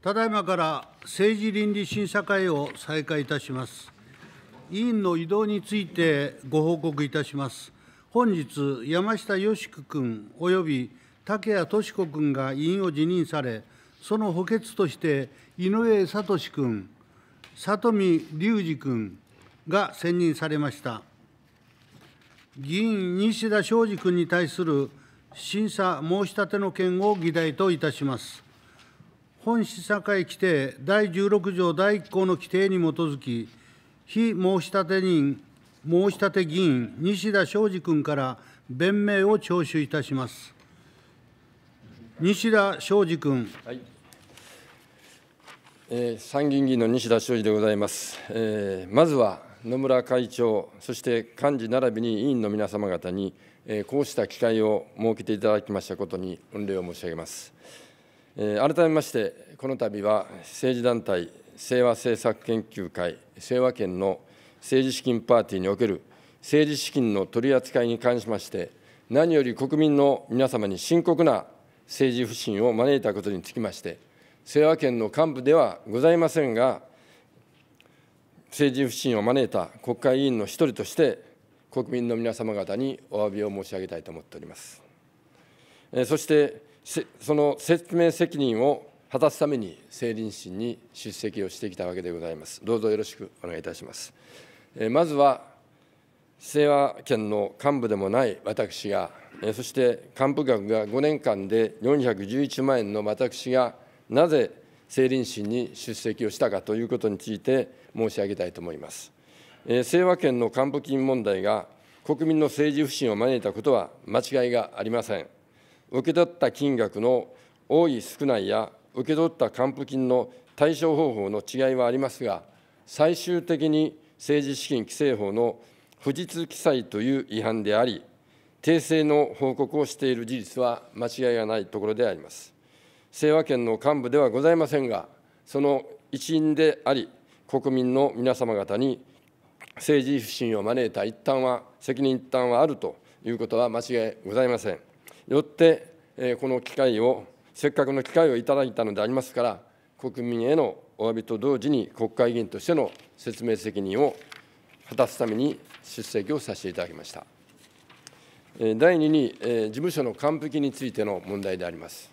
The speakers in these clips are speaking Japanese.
ただいまから政治倫理審査会を再開いたします。委員の移動についてご報告いたします。本日、山下義久君及び竹谷俊子君が委員を辞任され、その補欠として井上聡君、里見隆二君が選任されました。議員西田昌司君に対する審査申し立ての件を議題といたします。本試査会規定第16条第1項の規定に基づき、非申立人、申立議員、西田昌司君から弁明を聴取いたします。西田昌司君。はいえー、参議院議員の西田昌司でございます。えー、まずは野村会長、そして幹事並びに委員の皆様方に、えー、こうした機会を設けていただきましたことに御礼を申し上げます。改めましてこの度は政治団体清和政策研究会清和県の政治資金パーティーにおける政治資金の取り扱いに関しまして何より国民の皆様に深刻な政治不信を招いたことにつきまして清和県の幹部ではございませんが政治不信を招いた国会議員の一人として国民の皆様方にお詫びを申し上げたいと思っております。そしてその説明責任を果たすために政倫審に出席をしてきたわけでございます。どうぞよろしくお願いいたします。まずは、清和県の幹部でもない私が、そして幹部額が5年間で411万円の私が、なぜ政倫審に出席をしたかということについて申し上げたいと思います。清和県の幹部金問題が国民の政治不信を招いたことは間違いがありません。受け取った金額の多い少ないや受け取った還付金の対処方法の違いはありますが最終的に政治資金規正法の不実記載という違反であり訂正の報告をしている事実は間違いがないところであります清和県の幹部ではございませんがその一員であり国民の皆様方に政治不信を招いた一端は責任一端はあるということは間違いございませんよって、この機会をせっかくの機会をいただいたのでありますから国民へのお詫びと同時に国会議員としての説明責任を果たすために出席をさせていただきました。第2に、事務所の還付金についての問題であります。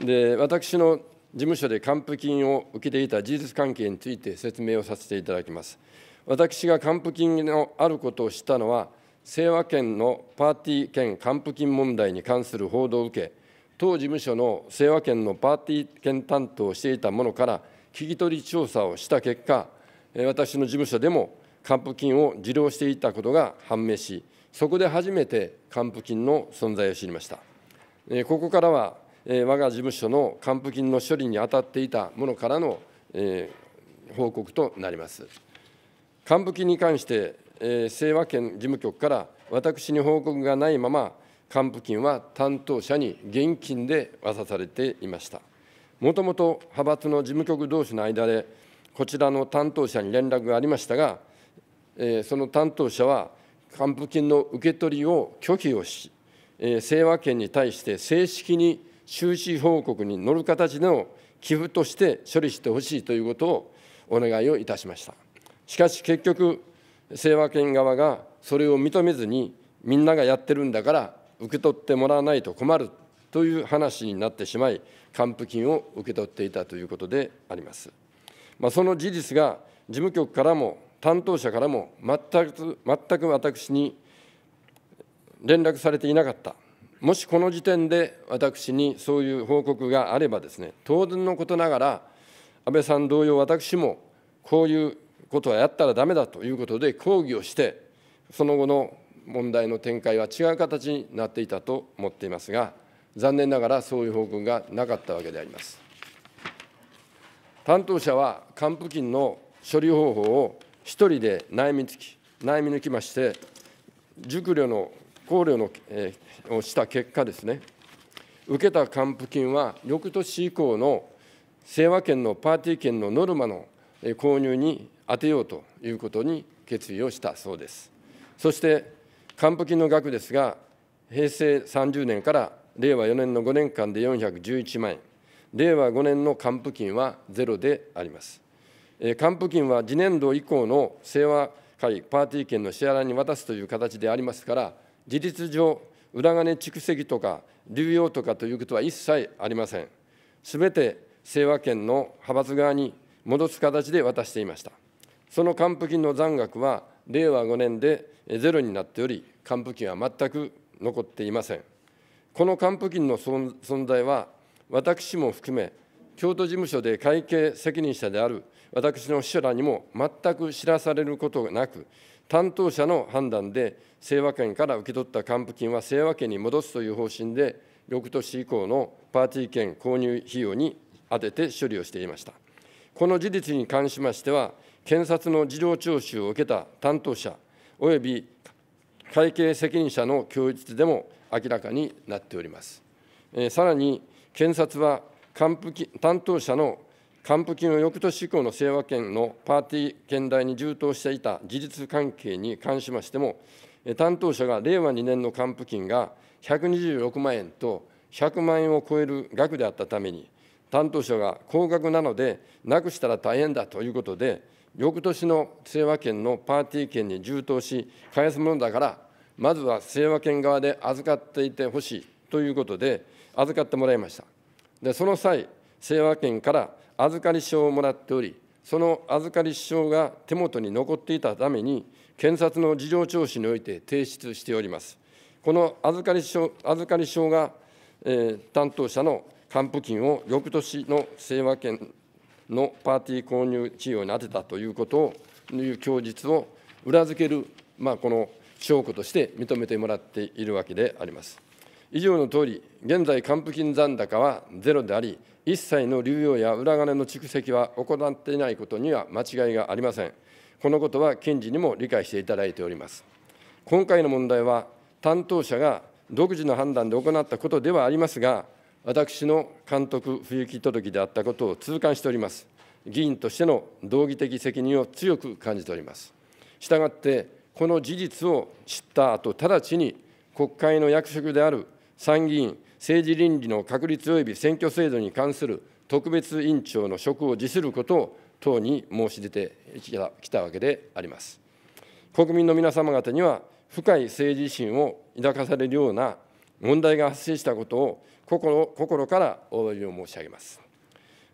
で私の事務所で還付金を受けていた事実関係について説明をさせていただきます。私が還付金のあることを知ったのは、清和県のパーティー券還付金問題に関する報道を受け、当事務所の清和県のパーティー券担当をしていた者から聞き取り調査をした結果、私の事務所でも還付金を受領していたことが判明し、そこで初めて還付金の存在を知りました。ここからは、我が事務所の還付金の処理に当たっていた者からの報告となります。還付金に関してえ清和県事務局から私に報告がないまま還付金は担当者に現金で渡されていましたもともと派閥の事務局同士の間でこちらの担当者に連絡がありましたが、えその担当者は還付金の受け取りを拒否をし、え清和県に対して正式に収支報告に載る形での寄付として処理してほしいということをお願いをいたしました。しかし結局清和県側がそれを認めずにみんながやってるんだから受け取ってもらわないと困るという話になってしまい還付金を受け取っていたということであります。まあ、その事実が事務局からも担当者からも全く全く私に連絡されていなかった、もしこの時点で私にそういう報告があればですね、当然のことながら、安倍さん同様、私もこういうことはやったらだめだということで抗議をしてその後の問題の展開は違う形になっていたと思っていますが残念ながらそういう報告がなかったわけであります担当者は還付金の処理方法を1人で悩みつき悩み抜きまして熟慮の考慮の、えー、をした結果ですね受けた還付金は翌年以降の清和券のパーティー券のノルマの購入に当てようということに決意をしたそうですそして還付金の額ですが平成30年から令和4年の5年間で411万円令和5年の還付金はゼロであります還付金は次年度以降の清和会パーティー券の支払いに渡すという形でありますから事実上裏金蓄積とか流用とかということは一切ありませんすべて清和圏の派閥側に戻す形で渡していましたその還付金の残額は令和5年でゼロになっており還付金は全く残っていませんこの還付金の存在は私も含め京都事務所で会計責任者である私の秘書らにも全く知らされることがなく担当者の判断で清和県から受け取った還付金は清和県に戻すという方針で翌年以降のパーティー券購入費用に充てて処理をしていましたこの事実に関しましては検察の事情聴取を受けた担当者及び会計責任者の供述でも明らかになっております。えさらに、検察は還付金担当者の還付金を翌年以降の清和権のパーティー権代に充当していた事実関係に関しましても、担当者が令和2年の還付金が126万円と100万円を超える額であったために、担当者が高額なので、なくしたら大変だということで、翌年の清和圏のパーティー券に充当し返すものだからまずは清和圏側で預かっていてほしいということで預かってもらいましたでその際清和圏から預かり証をもらっておりその預かり証が手元に残っていたために検察の事情聴取において提出しておりますこの預かり証預かり証が、えー、担当者の還付金を翌年の清和圏のパーティー購入費用に充てたということをいう供述を裏付ける、まあ、この証拠として認めてもらっているわけであります。以上のとおり、現在、還付金残高はゼロであり、一切の流用や裏金の蓄積は行っていないことには間違いがありません。このことは検事にも理解していただいております。今回の問題は、担当者が独自の判断で行ったことではありますが、私の監督不行き届きであったことを痛感しております。議員としての道義的責任を強く感じております。したがって、この事実を知った後、直ちに国会の役職である参議院政治倫理の確立及び選挙制度に関する特別委員長の職を辞することを党に申し出てきたわけであります。国民の皆様方には、深い政治心を抱かされるような問題が発生したことを心心からお詫びを申し上げます。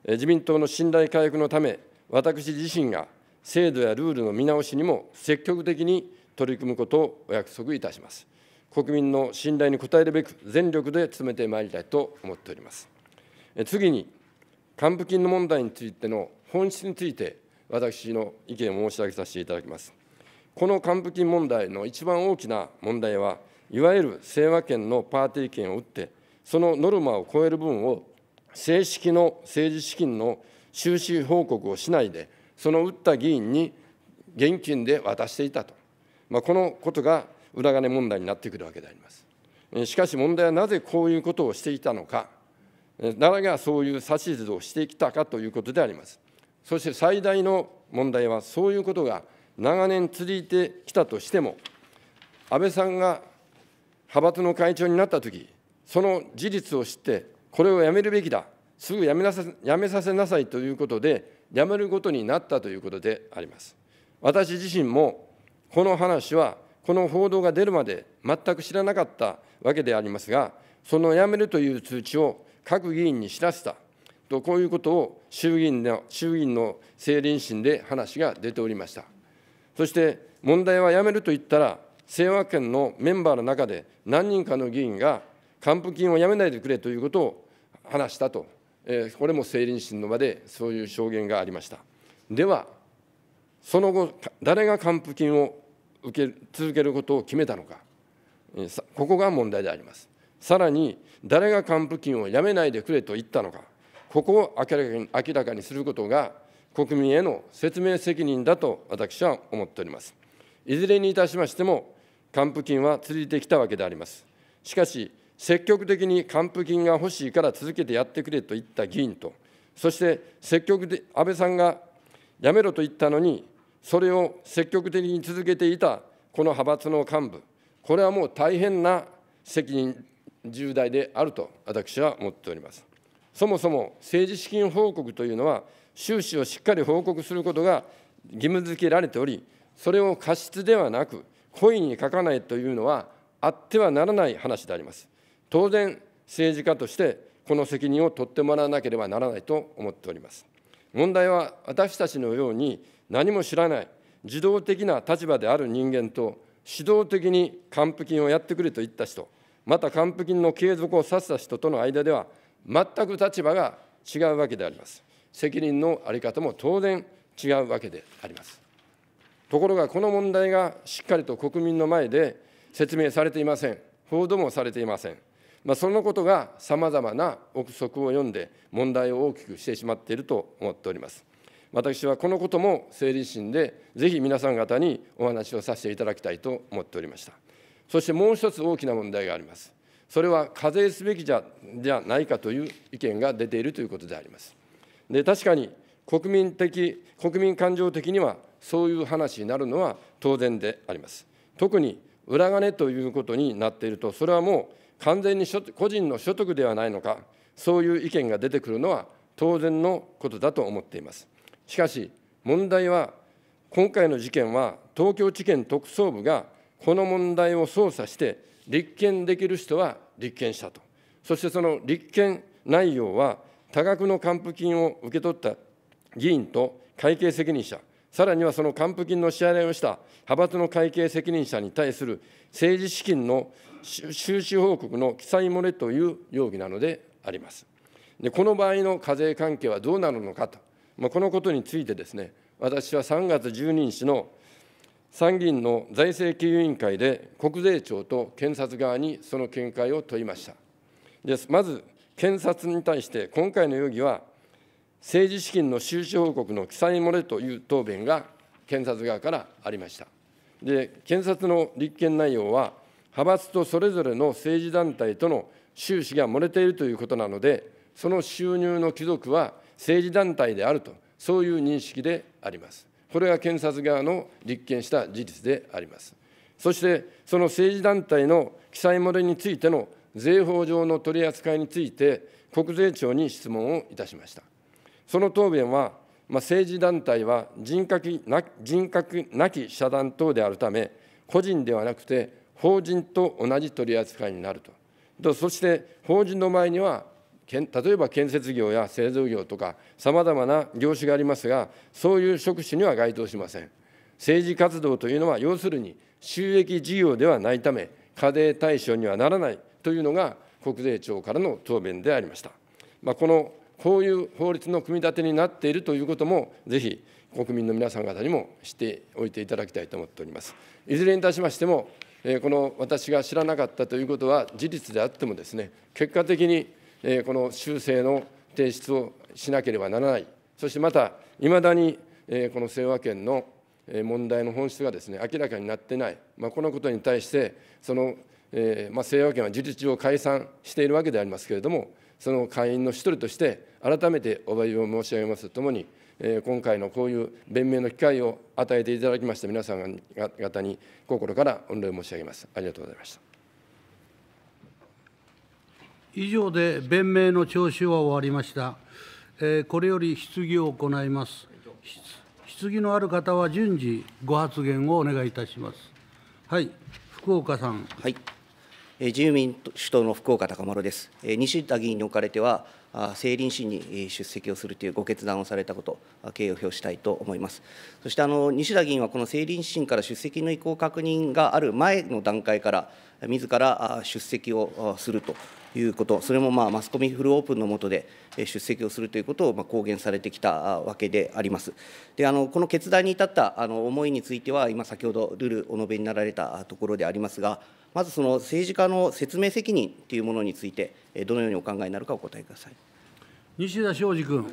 自民党の信頼回復のため、私自身が制度やルールの見直しにも積極的に取り組むことをお約束いたします。国民の信頼に応えるべく、全力で努めてまいりたいと思っております。次に、還付金の問題についての本質について、私の意見を申し上げさせていただきます。この還付金問題の一番大きな問題は、いわゆる清和権のパーティー権を打って、そのノルマを超える分を正式の政治資金の収支報告をしないで、その打った議員に現金で渡していたと、まあ、このことが裏金問題になってくるわけであります。しかし問題はなぜこういうことをしていたのか、誰がそういう指図をしてきたかということであります。そして最大の問題は、そういうことが長年続いてきたとしても、安倍さんが派閥の会長になったとき、その事実を知ってこれをやめるべきだすぐやめなさやめさせなさいということでやめることになったということであります私自身もこの話はこの報道が出るまで全く知らなかったわけでありますがそのやめるという通知を各議員に知らせたとこういうことを衆議院の衆議院の政倫審で話が出ておりましたそして問題はやめると言ったら清和県のメンバーの中で何人かの議員が還付金をやめないでくれということを話したと、えー、これも政倫審の場でそういう証言がありました。では、その後、誰が還付金を受け続けることを決めたのか、えー、ここが問題であります。さらに、誰が還付金をやめないでくれと言ったのか、ここを明らかに明らかにすることが、国民への説明責任だと私は思っております。いずれにいたしましても、還付金は続いてきたわけであります。しかし、積極的に還付金が欲しいから続けてやってくれと言った議員と、そして積極で安倍さんがやめろと言ったのに、それを積極的に続けていたこの派閥の幹部、これはもう大変な責任重大であると私は思っております。そもそも政治資金報告というのは、収支をしっかり報告することが義務付けられており、それを過失ではなく、故意に書かないというのは、あってはならない話であります。当然、政治家としてこの責任を取ってもらわなければならないと思っております。問題は私たちのように何も知らない自動的な立場である人間と指導的に還付金をやってくれと言った人また還付金の継続を指した人との間では全く立場が違うわけであります責任の在り方も当然違うわけでありますところがこの問題がしっかりと国民の前で説明されていません報道もされていませんまあ、そのことがさまざまな憶測を読んで問題を大きくしてしまっていると思っております。私はこのことも整理心でぜひ皆さん方にお話をさせていただきたいと思っておりましたそしてもう一つ大きな問題がありますそれは課税すべきじゃじゃないかという意見が出ているということでありますで確かに国民的国民感情的にはそういう話になるのは当然であります特に裏金ということになっているとそれはもう完全に個人の所得ではないのか、そういう意見が出てくるのは当然のことだと思っています。しかし、問題は、今回の事件は東京地検特捜部がこの問題を捜査して立件できる人は立件したと。そしてその立件内容は、多額の還付金を受け取った議員と会計責任者、さらにはその還付金の支払いをした派閥の会計責任者に対する政治資金の収支報告の記載漏れという容疑なのであります。でこの場合の課税関係はどうなるのかと、まあ、このことについてですね、私は3月12日の参議院の財政金融委員会で国税庁と検察側にその見解を問いました。ですまず、検察に対して今回の容疑は、政治資金の収支報告の記載漏れという答弁が検察側からありました。で検察の立件内容は、派閥とそれぞれの政治団体との収支が漏れているということなので、その収入の貴族は政治団体であると、そういう認識であります。これが検察側の立件した事実であります。そして、その政治団体の記載漏れについての税法上の取り扱いについて、国税庁に質問をいたしました。その答弁は、まあ、政治団体は人格な人格なき社団等であるため、個人ではなくて、法人と同じ取り扱いになるとそして法人の前には例えば建設業や製造業とかさまざまな業種がありますがそういう職種には該当しません政治活動というのは要するに収益事業ではないため課税対象にはならないというのが国税庁からの答弁でありました、まあ、このこういう法律の組み立てになっているということもぜひ国民の皆さん方にも知っておいていただきたいと思っておりますいずれにいたしましてもこの私が知らなかったということは事実であってもですね、結果的にこの修正の提出をしなければならない、そしてまた、いまだにこの清和圏の問題の本質がですね明らかになってない、まあ、このことに対して、その、えーまあ、清和圏は事実上解散しているわけでありますけれども、その会員の一人として、改めてお詫びを申し上げますとともに、え今回のこういう弁明の機会を与えていただきました皆さん方に心から御礼申し上げます。ありがとうございました。以上で弁明の聴取は終わりました。えこれより質疑を行います。質疑のある方は順次ご発言をお願いいたします。はい、福岡さん。はい。自由民主党の福岡高丸です。西田議員におかれては成林市に出席をするというご決断をされたこと、敬意を表したいと思います。そしてあの西田議員は、この成林審から出席の意向確認がある前の段階から、自ら出席をするということ、それもまあマスコミフルオープンの下で出席をするということをま公言されてきたわけであります。であのこの決断に至ったあの思いについては、今、先ほどルールお述べになられたところでありますが、まずその政治家の説明責任というものについて、どのようにお考えになるかお答えください西田昌司君。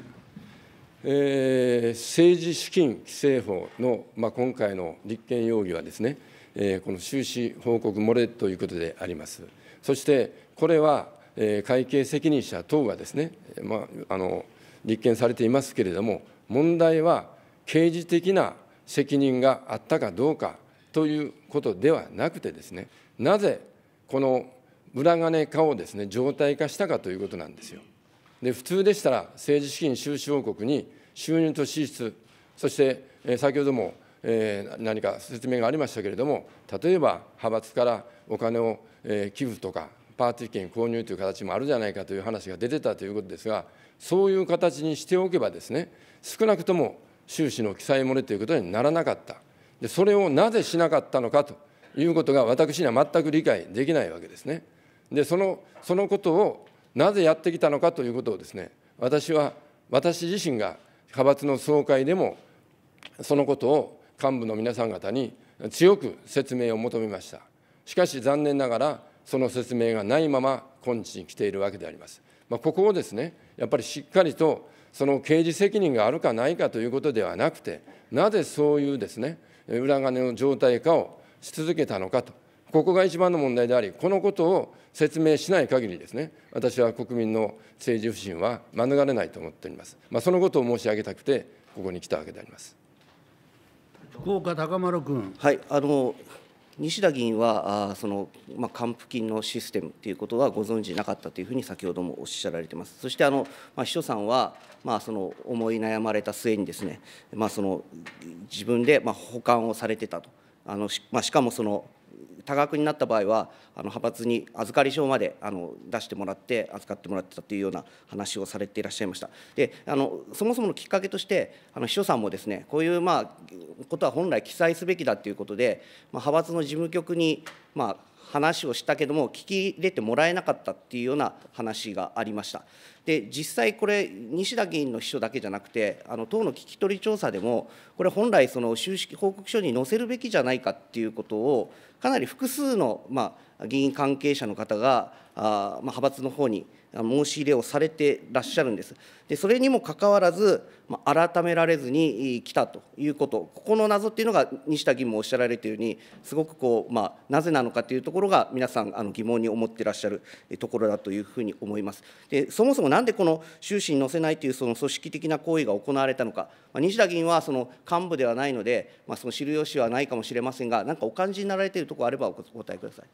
えー、政治資金規正法の、まあ、今回の立憲容疑はですね、えー、この収支報告漏れということであります。そしてこれは、え会計責任者等がですね、まあ、あの立件されていますけれども、問題は刑事的な責任があったかどうかということではなくてですね、なぜこの裏金化をですね常態化したかということなんですよ。で普通でしたら政治資金収支報告に収入と支出そして先ほども何か説明がありましたけれども例えば派閥からお金を寄付とかパーティー券購入という形もあるじゃないかという話が出てたということですがそういう形にしておけばですね少なくとも収支の記載漏れということにならなかったでそれをなぜしなかったのかということが私には全く理解できないわけですね。でそのそのことをなぜやってきたのかということをですね私は私自身が派閥の総会でもそのことを幹部の皆さん方に強く説明を求めましたしかし残念ながらその説明がないまま今日に来ているわけであります、まあ、ここをですねやっぱりしっかりとその刑事責任があるかないかということではなくてなぜそういうですね裏金の状態かをし続けたのかと、ここが一番の問題であり、このことを説明しない限りですね、私は国民の政治不信は免れないと思っております。まあ、そのことを申し上げたくて、ここに来たわけであります。福岡高丸君。はい、あの西田議員は、あそのまあ、還付金のシステムということはご存じなかったというふうに先ほどもおっしゃられています、そしてあの、まあ、秘書さんは、まあ、その思い悩まれた末にです、ね、まあ、その自分で、まあ、保管をされてたと。あのまあ、しかもその多額になった場合はあの派閥に預かり証まであの出してもらって預かってもらってたというような話をされていらっしゃいましたであのそもそものきっかけとしてあの秘書さんもですねこういうまあことは本来記載すべきだということで、まあ、派閥の事務局にまあ話をしたけども、聞き入れてもらえなかったっていうような話がありました。で、実際これ、西田議員の秘書だけじゃなくて、あの党の聞き取り調査でも、これ、本来、その収支報告書に載せるべきじゃないかっていうことを、かなり複数の、まあ、議員関係者の方が、あ、まあ、派閥の方に申し入れをされてらっしゃるんです。でそれにもかかわらず、まあ、改められずに来たということ、ここの謎っていうのが西田議員もおっしゃられているように、すごくこう、まあ、なぜなのかというところが、皆さんあの疑問に思ってらっしゃるところだというふうに思います。でそもそもなんでこの収支に載せないというその組織的な行為が行われたのか、まあ、西田議員はその幹部ではないので、まあ、その知る由はないかもしれませんが、なんかお感じになられているところあればお答えください。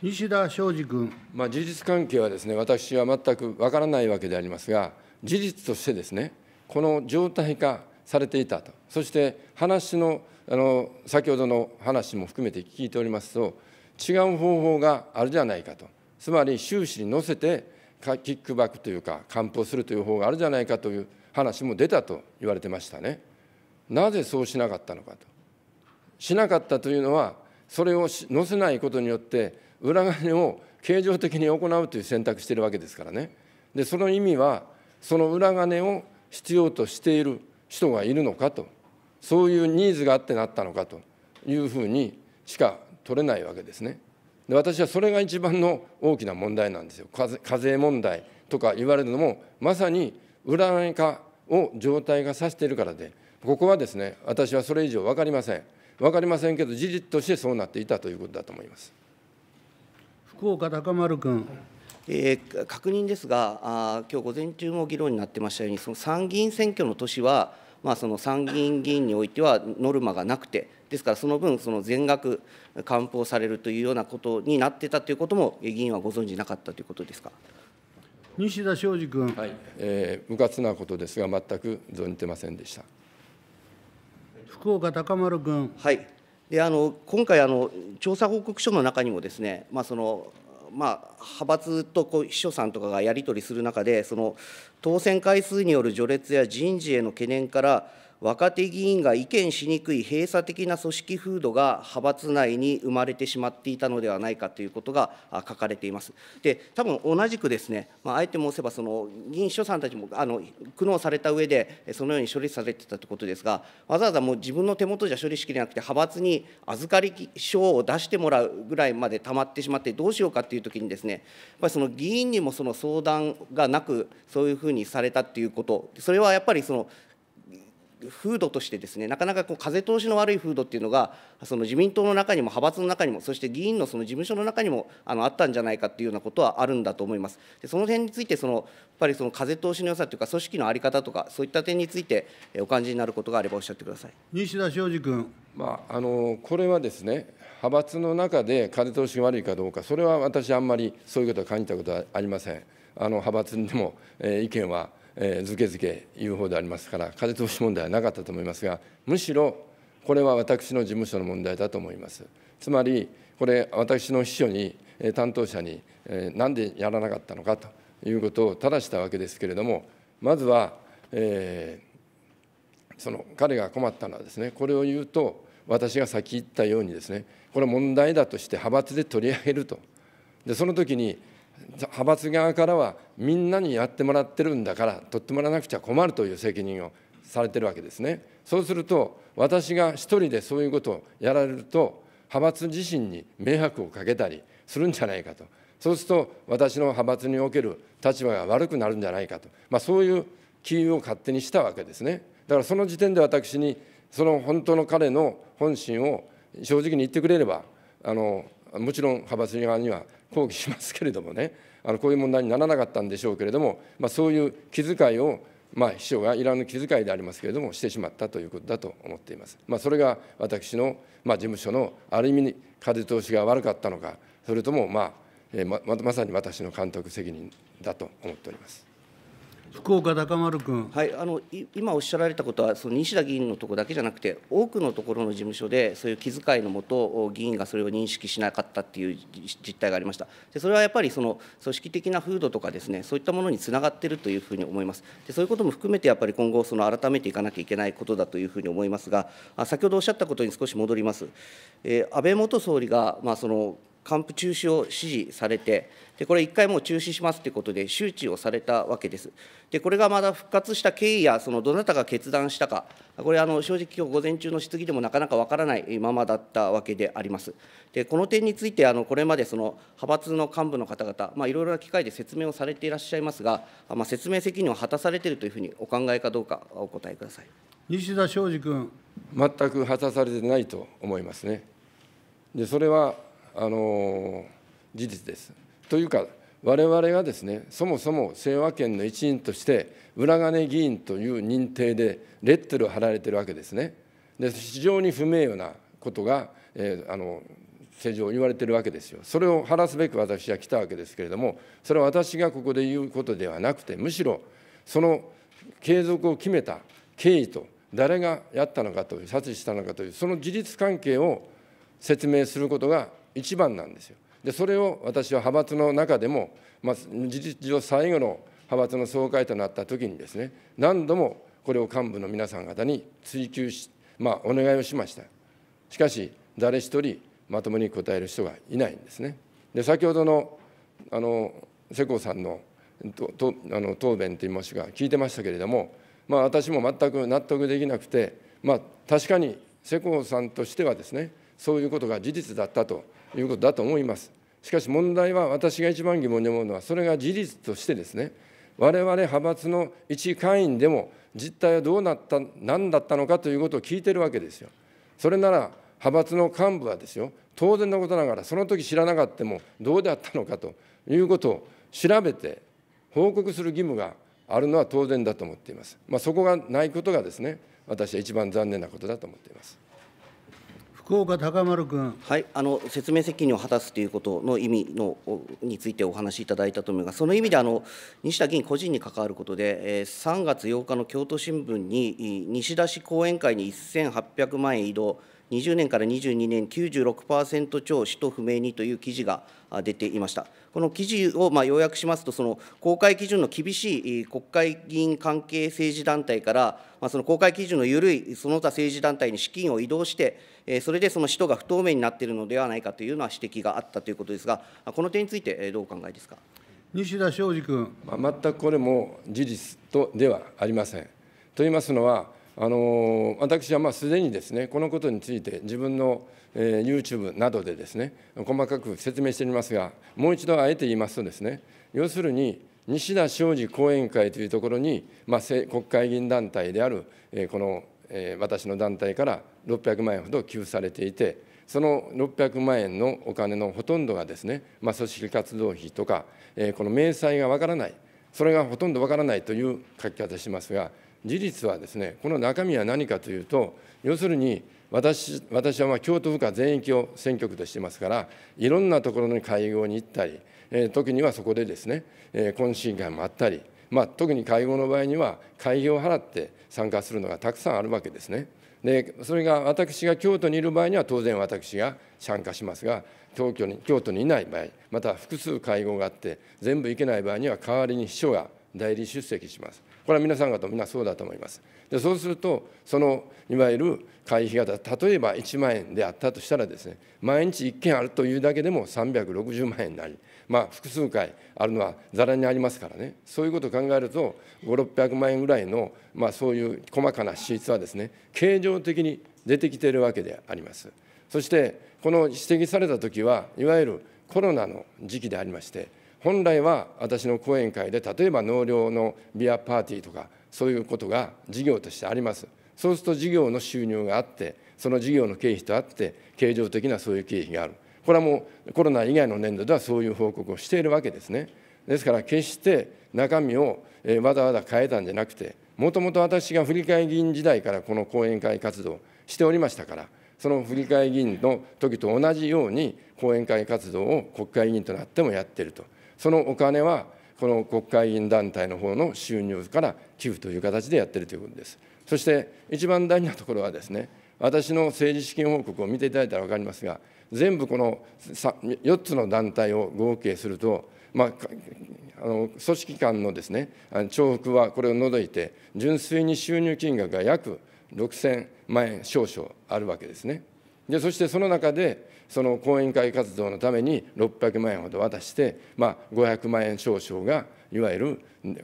西田昌司君。まあ、事実関係はですね、私は全くわからないわけでありますが、事実としてですね、この状態化されていたと、そして話のあの先ほどの話も含めて聞いておりますと、違う方法があるじゃないかと、つまり収支に乗せてキックバックというか、還付するという方があるじゃないかという話も出たと言われてましたね。なぜそうしなかったのかと。しなかったというのは、それを載せないことによって、裏金を経常的に行うという選択しているわけですからねでその意味はその裏金を必要としている人がいるのかとそういうニーズがあってなったのかというふうにしか取れないわけですね。で私はそれが一番の大きな問題なんですよ課税問題とか言われるのもまさに裏金化を状態が指しているからでここはですね私はそれ以上分かりません分かりませんけど事実としてそうなっていたということだと思います。福岡高丸君。えー、確認ですが、あ今日午前中も議論になってましたように、その参議院選挙の年は、まあ、その参議院議員においてはノルマがなくて、ですからその分、その全額還付されるというようなことになってたということも、議員はご存じなかったということですか西田昌司君、はいえー。無活なことですが、全く存じてませんでした。福岡高丸君。はいであの今回あの調査報告書の中にもですね、まあそのまあ、派閥とこう秘書さんとかがやり取りする中でその当選回数による序列や人事への懸念から若手議員が意見しにくい閉鎖的な組織風土が派閥内に生まれてしまっていたのではないかということが書かれています。で、多分同じくですね、まあ、あえて申せば、その議員秘書さんたちもあの苦悩された上で、そのように処理されてたということですが、わざわざもう自分の手元じゃ処理しきれなくて、派閥に預かり証を出してもらうぐらいまでたまってしまって、どうしようかというときにですね、やっぱりその議員にもその相談がなく、そういうふうにされたっていうこと、それはやっぱりその風土としてですねなかなかこう風通しの悪い風土っていうのがその自民党の中にも派閥の中にもそして議員のその事務所の中にもあのあったんじゃないかっていうようなことはあるんだと思いますでその点についてそのやっぱりその風通しの良さというか組織の在り方とかそういった点についてお感じになることがあればおっしゃってください西田昌司君、まあ、あのこれはですね派閥の中で風通しが悪いかどうかそれは私あんまりそういうことは感じたことはありませんあの派閥にも、えー、意見はえー、ずけずけ言う方でありますから風通し問題はなかったと思いますがむしろこれは私の事務所の問題だと思いますつまりこれ私の秘書に担当者になんでやらなかったのかということを正したわけですけれどもまずは、えー、その彼が困ったのはですねこれを言うと私が先言ったようにですねこれ問題だとして派閥で取り上げるとでその時に派閥側からはみんなにやってもらってるんだから取ってもらわなくちゃ困るという責任をされてるわけですね。そうすると私が一人でそういうことをやられると派閥自身に迷惑をかけたりするんじゃないかとそうすると私の派閥における立場が悪くなるんじゃないかと、まあ、そういう機運を勝手にしたわけですね。だからその時点で私にその本当の彼の本心を正直に言ってくれればあのもちろん派閥側には抗議しますけれどもねあのこういう問題にならなかったんでしょうけれども、まあ、そういう気遣いを、まあ、秘書がいらぬ気遣いでありますけれどもしてしまったということだと思っています。まあ、それが私の、まあ、事務所のある意味に風通しが悪かったのかそれとも、まあままさに私の監督責任だと思っております。福岡高丸君、はい、あの今おっしゃられたことはその西田議員のところだけじゃなくて多くのところの事務所でそういう気遣いのもと議員がそれを認識しなかったっていう実態がありましたでそれはやっぱりその組織的な風土とかですねそういったものにつながっているというふうに思いますでそういうことも含めてやっぱり今後その改めていかなきゃいけないことだというふうに思いますが先ほどおっしゃったことに少し戻ります、えー、安倍元総理が、まあ、その還付中止を指示されて、でこれ、1回もう中止しますということで、周知をされたわけです。で、これがまだ復活した経緯や、そのどなたが決断したか、これ、あの正直、今日午前中の質疑でもなかなかわからないままだったわけであります。で、この点について、あのこれまでその派閥の幹部の方々、まあ、いろいろな機会で説明をされていらっしゃいますが、まあ、説明責任を果たされているというふうにお考えかどうか、お答えください。西田昌司君。全く果たされてないと思いますね。でそれはあの事実です。というか我々がですねそもそも清和圏の一員として裏金議員という認定でレッテルを貼られてるわけですね。で非常に不名誉なことが、えー、あの政治言われてるわけですよ。それを晴らすべく私は来たわけですけれども、それは私がここで言うことではなくて、むしろその継続を決めた経緯と、誰がやったのかという、殺意したのかという、その事実関係を説明することが一番なんですよ。でそれを私は派閥の中でも、まあ、事実上最後の派閥の総会となった時にですね何度もこれを幹部の皆さん方に追及し、まあ、お願いをしましたしかし誰一人まともに答える人がいないんですねで先ほどのあの世耕さんのととあの答弁といいますか聞いてましたけれども、まあ、私も全く納得できなくて、まあ、確かに世耕さんとしてはですねそういうことが事実だったということだと思います。しかし問題は私が一番疑問に思うのはそれが事実としてですね我々派閥の一会員でも実態はどうなった何だったのかということを聞いてるわけですよ。それなら派閥の幹部はですよ当然のことながらその時知らなかったもどうであったのかということを調べて報告する義務があるのは当然だと思っています。まあ、そこがないことがですね私は一番残念なことだと思っています。福岡高丸君、はい、あの説明責任を果たすということの意味のについてお話しいただいたと思いますその意味であの西田議員個人に関わることで、えー、3月8日の京都新聞に西田市後援会に1800万円移動20年から22年96%超使途不明にという記事が出ていました。この記事をまあ要約しますと、その公開基準の厳しい国会議員関係政治団体から、その公開基準の緩いその他政治団体に資金を移動して、それでその使途が不透明になっているのではないかというのは指摘があったということですが、この点について、どうお考えですか西田昌司君。全くこれも事実とではありません。と言いますのは、あの私はますでにですねこのことについて自分の、えー、YouTube などでですね細かく説明してみますがもう一度あえて言いますとですね要するに西田昌司後援会というところに、まあ、国会議員団体である、えー、この私の団体から600万円ほど給付されていてその600万円のお金のほとんどがですね、まあ、組織活動費とか、えこの明細がわからないそれがほとんどわからないという書き方しますが事実はですねこの中身は何かというと要するに私私はまあ京都府下全域を選挙区としてますからいろんなところの会合に行ったり、え時にはそこでですね、え懇親会もあったり。まあ、特に会合の場合には会費を払って参加するのがたくさんあるわけですね。でそれが私が京都にいる場合には当然私が参加しますが東京に京都にいない場合また複数会合があって全部行けない場合には代わりに秘書が代理出席します。これは皆さん方みんなそうだと思います。でそうするとそのいわゆる会費が例えば1万円であったとしたらですね毎日1件あるというだけでも360万円になりまあ、複数回あるのはざらにありますからねそういうことを考えると5600万円ぐらいの、まあ、そういう細かな支出はですね経常的に出てきているわけであります。そしてこの指摘された時はいわゆるコロナの時期でありまして本来は私の講演会で例えば納涼のビアパーティーとかそういうことが事業としてありますそうすると事業の収入があってその事業の経費とあって経常的なそういう経費があるこれはもうコロナ以外の年度ではそういう報告をしているわけですね。ですから決して中身をわざわざ変えたんじゃなくてもともと私が振議会議員時代からこの後援会活動しておりましたからその振り会議員の時と同じように後援会活動を国会議員となってもやっているとそのお金はこの国会議員団体の方の収入から寄付という形でやっているということですそして一番大事なところはですね私の政治資金報告を見ていただいたら分かりますが全部この4つの団体を合計すると、まあ、あの組織間のですね重複はこれを除いて純粋に収入金額が約6000万円少々あるわけですね。でそしてその中でその後援会活動のために600万円ほど渡して、まあ、500万円少々がいわゆる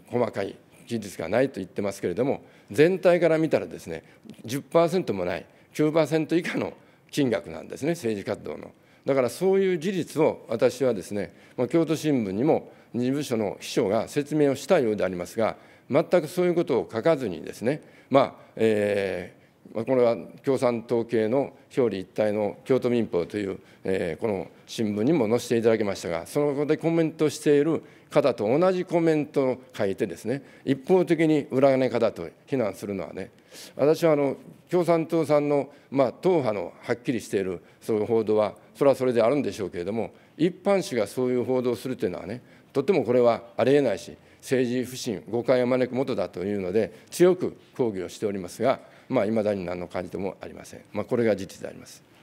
細かい技術がないと言ってますけれども全体から見たらですね10%もない9%以下の金額なんですね政治活動の。だからそういう事実を私はですね、まあ、京都新聞にも事務所の秘書が説明をしたようでありますが全くそういうことを書かずにですねまあ、えー、これは共産党系の表裏一体の京都民報という、えー、この新聞にも載せていただきましたがそのこでコメントしている方と同じコメントを書いてですね一方的に裏金方と非難するのはね私はあの共産党さんの、まあ、党派のはっきりしているそういう報道はそれはそれであるんでしょうけれども一般紙がそういう報道をするというのはねとてもこれはありえないし政治不信誤解を招くもとだというので強く抗議をしておりますがいまあ、未だに何の感じともありません、まあ、これが事実であります。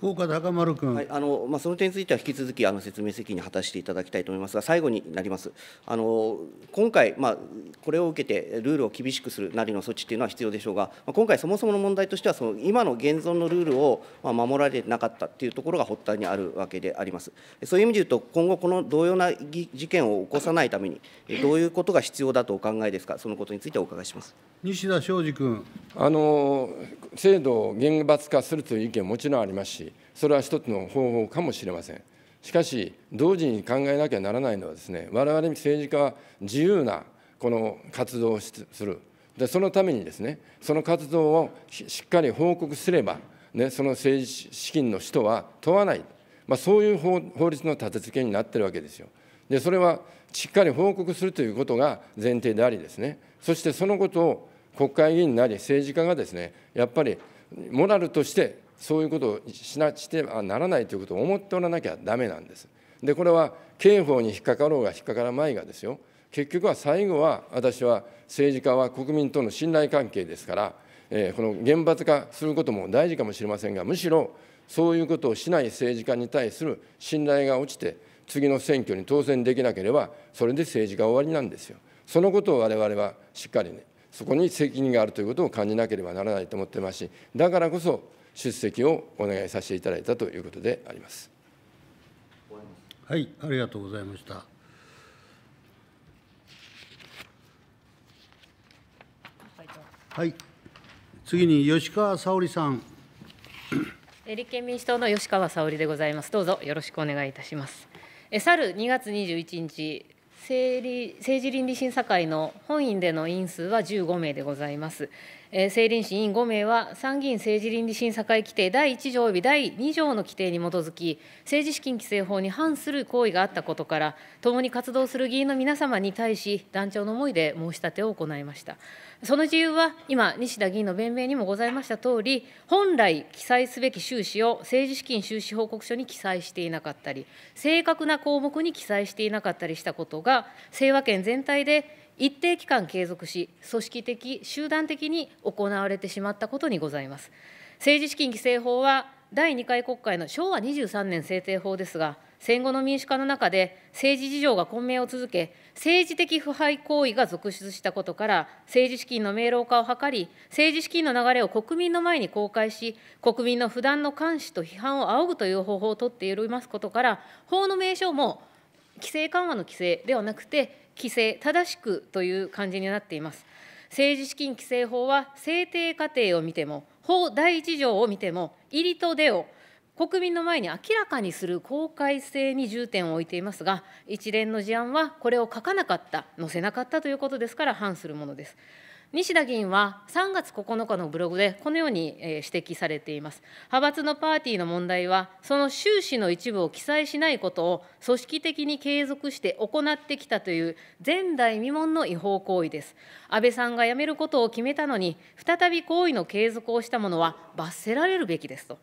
福岡高丸君、はい、あのまあ、その点については引き続きあの説明責任を果たしていただきたいと思いますが、最後になります、あの今回、まあ、これを受けて、ルールを厳しくするなりの措置というのは必要でしょうが、まあ、今回、そもそもの問題としては、その今の現存のルールを、まあ、守られてなかったというところが発端にあるわけであります。そういう意味でいうと、今後、この同様な事件を起こさないために、どういうことが必要だとお考えですか、そのことについてお伺いします西田昌司君。あの制度を厳罰化するという意見ももちろんありますし、しそれは一つの方法かもしれませんしかし同時に考えなきゃならないのはですね我々政治家は自由なこの活動をするでそのためにですねその活動をしっかり報告すれば、ね、その政治資金の使途は問わない、まあ、そういう法律の立て付けになってるわけですよ。でそれはしっかり報告するということが前提でありですねそしてそのことを国会議員なり政治家がですねやっぱりモラルとしてそういうことをしなしてはならないということを思っておらなきゃダメなんです。でこれは刑法に引っかかろうが引っかからないがですよ結局は最後は私は政治家は国民との信頼関係ですから、えー、この厳罰化することも大事かもしれませんがむしろそういうことをしない政治家に対する信頼が落ちて次の選挙に当選できなければそれで政治が終わりなんですよ。そのことを我々はしっかりねそこに責任があるということを感じなければならないと思ってますしだからこそ出席をお願いさせていただいたということであります。はい、ありがとうございました。はい、次に吉川沙織さん。立憲民主党の吉川沙織でございます。どうぞよろしくお願いいたします。え、去る2月21日、政理政治倫理審査会の本院での委員数は15名でございます。政倫審委員5名は参議院政治倫理審査会規定第1条及び第2条の規定に基づき政治資金規正法に反する行為があったことから共に活動する議員の皆様に対し団長の思いで申し立てを行いましたその自由は今西田議員の弁明にもございましたとおり本来記載すべき収支を政治資金収支報告書に記載していなかったり正確な項目に記載していなかったりしたことが清和県全体で一定期間継続し、組織的、集団的に行われてしまったことにございます。政治資金規正法は、第2回国会の昭和23年制定法ですが、戦後の民主化の中で政治事情が混迷を続け、政治的腐敗行為が続出したことから、政治資金の明朗化を図り、政治資金の流れを国民の前に公開し、国民の不断の監視と批判を仰ぐという方法を取っていますことから、法の名称も規制緩和の規制ではなくて、規制正しくという感じになっています政治資金規正法は制定過程を見ても法第1条を見ても入りと出を国民の前に明らかにする公開性に重点を置いていますが一連の事案はこれを書かなかった載せなかったということですから反するものです西田議員は3月9日のブログでこのように指摘されています。派閥のパーティーの問題は、その収支の一部を記載しないことを組織的に継続して行ってきたという前代未聞の違法行為です。安倍さんが辞めることを決めたのに、再び行為の継続をした者は罰せられるべきですと。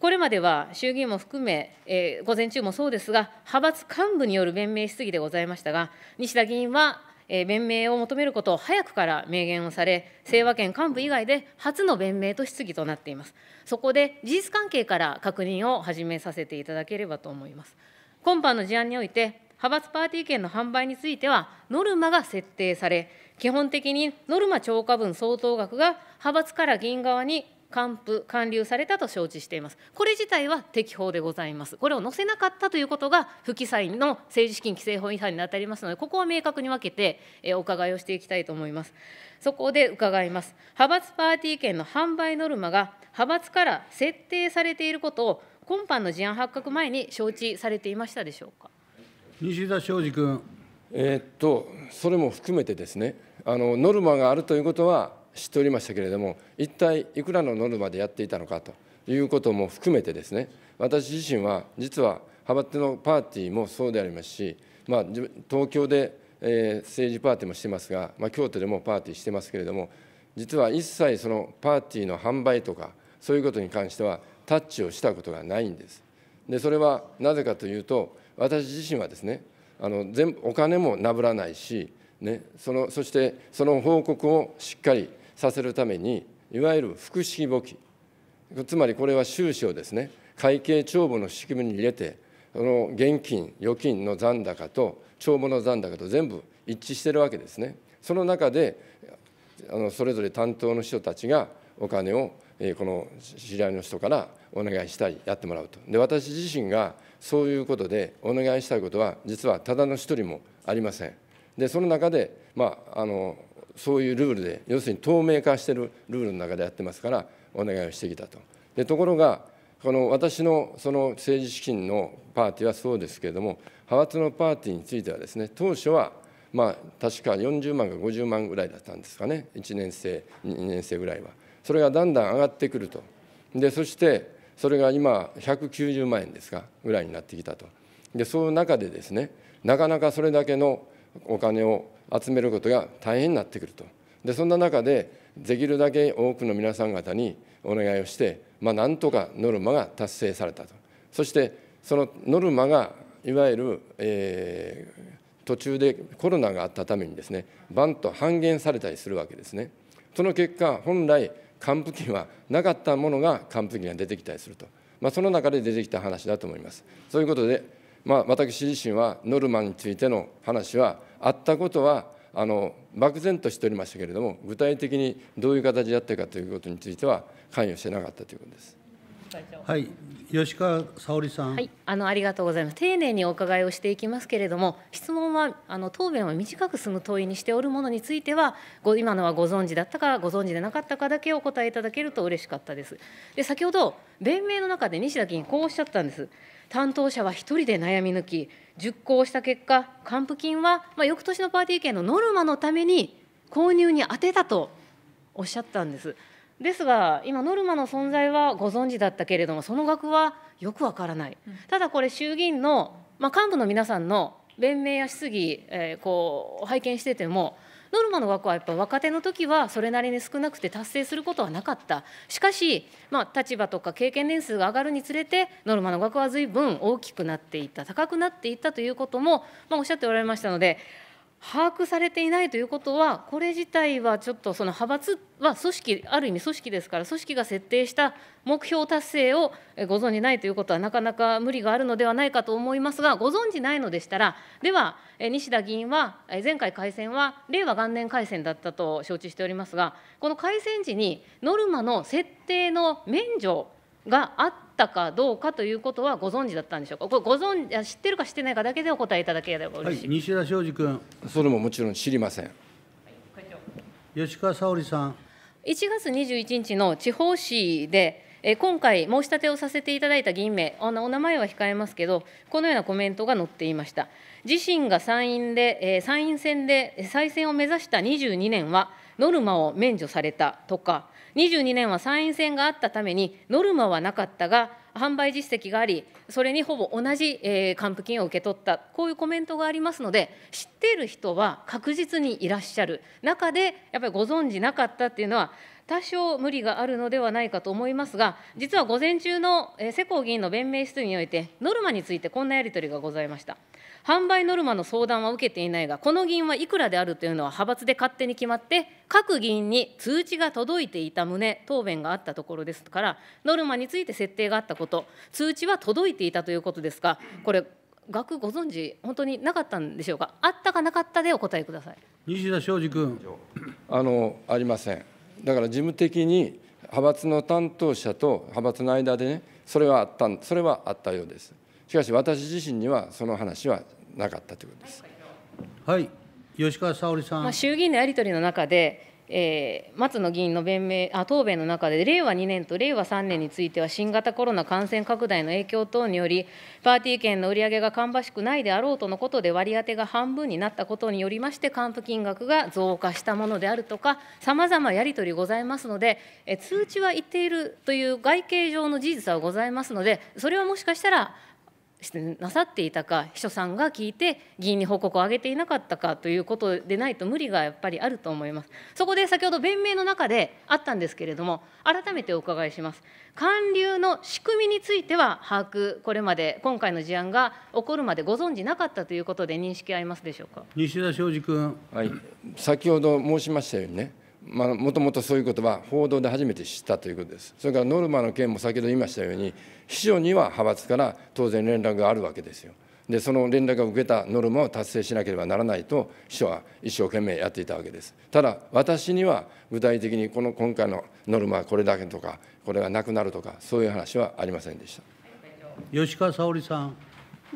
これまでは衆議院も含め、えー、午前中もそうですが、派閥幹部による弁明質疑でございましたが、西田議員はえー、弁明を求めることを早くから明言をされ、清和県幹部以外で初の弁明と質疑となっています。そこで事実関係から確認を始めさせていただければと思います。今般の事案において、派閥パーティー券の販売については、ノルマが設定され、基本的にノルマ超過分相当額が派閥から議員側に還付還流されたと承知していますこれ自体は適法でございますこれを載せなかったということが不記載の政治資金規正法違反に当たりますのでここは明確に分けてお伺いをしていきたいと思いますそこで伺います派閥パーティー券の販売ノルマが派閥から設定されていることを今般の事案発覚前に承知されていましたでしょうか西田昌司君。えー、っとそれも含めてですねあのノルマがあるということは知っておりましたけれども一体いくらのノルマでやっていたのかということも含めてですね私自身は実は派閥のパーティーもそうでありますし、まあ、東京で、えー、政治パーティーもしてますが、まあ、京都でもパーティーしてますけれども実は一切そのパーティーの販売とかそういうことに関してはタッチをしたことがないんです。でそれはなぜかというと私自身はですねあの全お金もなぶらないし、ね、そのそしてその報告をしっかりさせるためにいわゆる複式簿記つまりこれは収支をですね会計帳簿の仕組みに入れてその現金預金の残高と帳簿の残高と全部一致しているわけですねその中であのそれぞれ担当の人たちがお金をこの知り合いの人からお願いしたりやってもらうとで私自身がそういうことでお願いしたいことは実はただの一人もありませんでその中で、まあ、あのそういうルールで要するに透明化してるルールの中でやってますからお願いをしてきたと。でところがこの私のその政治資金のパーティーはそうですけれども派閥のパーティーについてはですね当初はまあ確か40万か50万ぐらいだったんですかね1年生2年生ぐらいはそれがだんだん上がってくるとでそしてそれが今190万円ですかぐらいになってきたとでそういう中でですねなかなかそれだけのお金を集めることが大変になってくるとでそんな中でできるだけ多くの皆さん方にお願いをして、まあ、なんとかノルマが達成されたとそしてそのノルマがいわゆる、えー、途中でコロナがあったためにですねバンと半減されたりするわけですね。その結果本来還付金はなかったものが還付金が出てきたりすると、まあ、その中で出てきた話だと思います。そういうことで、まあ、私自身はノルマについての話はあったことはあの漠然としておりましたけれども具体的にどういう形でやったかということについては関与してなかったということです。はい、吉川沙織さん、はい、あのありがとうございます丁寧にお伺いをしていきますけれども質問はあの答弁は短く済む問いにしておるものについてはご今のはご存知だったかご存知でなかったかだけお答えいただけると嬉しかったですで先ほど弁明の中で西田議員こうおっしゃったんです担当者は1人で悩み抜き熟考した結果還付金は、まあ、翌年のパーティー券のノルマのために購入に充てたとおっしゃったんですですが今ノルマの存在はご存知だったけれどもその額はよくわからない、ただこれ衆議院の、まあ、幹部の皆さんの弁明や質疑、えー、こう拝見しててもノルマの枠はやっぱ若手の時はそれなりに少なくて達成することはなかったしかし、まあ、立場とか経験年数が上がるにつれてノルマの額は随分大きくなっていった高くなっていったということも、まあ、おっしゃっておられましたので把握されていないということは、これ自体はちょっとその派閥は組織、ある意味組織ですから、組織が設定した目標達成をご存じないということは、なかなか無理があるのではないかと思いますが、ご存じないのでしたら、では、西田議員は、前回改選は令和元年改選だったと承知しておりますが、この改選時にノルマの設定の免除があっったかどうかということはご存知だったんでしょうか、これご存知、知ってるか知ってないかだけでお答えいただければ嬉しい、はい、西田昌司君。それももちろん知りません。はい、吉川沙織さん。1月21日の地方紙で、え今回、申し立てをさせていただいた議員名、お名前は控えますけど、このようなコメントが載っていました。自身が参院で、え参院選で再選を目指した22年は、ノルマを免除されたとか、22年は参院選があったために、ノルマはなかったが、販売実績があり、それにほぼ同じ、え還付金を受け取った、こういうコメントがありますので、知っている人は確実にいらっしゃる中で、やっぱりご存じなかったっていうのは、多少無理があるのではないかと思いますが、実は午前中の、え世耕議員の弁明室において、ノルマについてこんなやり取りがございました。販売ノルマの相談は受けていないがこの議員はいくらであるというのは派閥で勝手に決まって各議員に通知が届いていた旨答弁があったところですからノルマについて設定があったこと通知は届いていたということですがこれ額ご存知本当になかったんでしょうかあったかなかったでお答えください西田昌司君あのありませんだから事務的に派閥の担当者と派閥の間でねそれはあったそれはあったようですしかし私自身にはその話はなかったということです。はい、吉川沙織さん。まあ、衆議院のやり取りの中で、えー、松野議員の弁明あ答弁の中で、令和2年と令和3年については、新型コロナ感染拡大の影響等により、パーティー券の売り上げが芳しくないであろうとのことで、割り当てが半分になったことによりまして、還付金額が増加したものであるとか、さまざまやり取りございますので、えー、通知は言っているという外形上の事実はございますので、それはもしかしたら、なさっていたか秘書さんが聞いて議員に報告を上げていなかったかということでないと無理がやっぱりあると思いますそこで先ほど弁明の中であったんですけれども改めてお伺いします官流の仕組みについては把握これまで今回の事案が起こるまでご存じなかったということで認識ありますでしょうか西田昌司君、はい、先ほど申しましたようにねまあ、もともとそういうことは報道で初めて知ったということですそれからノルマの件も先ほど言いましたように秘書には派閥から当然連絡があるわけですよでその連絡を受けたノルマを達成しなければならないと秘書は一生懸命やっていたわけですただ私には具体的にこの今回のノルマはこれだけとかこれがなくなるとかそういう話はありませんでした吉川沙織さん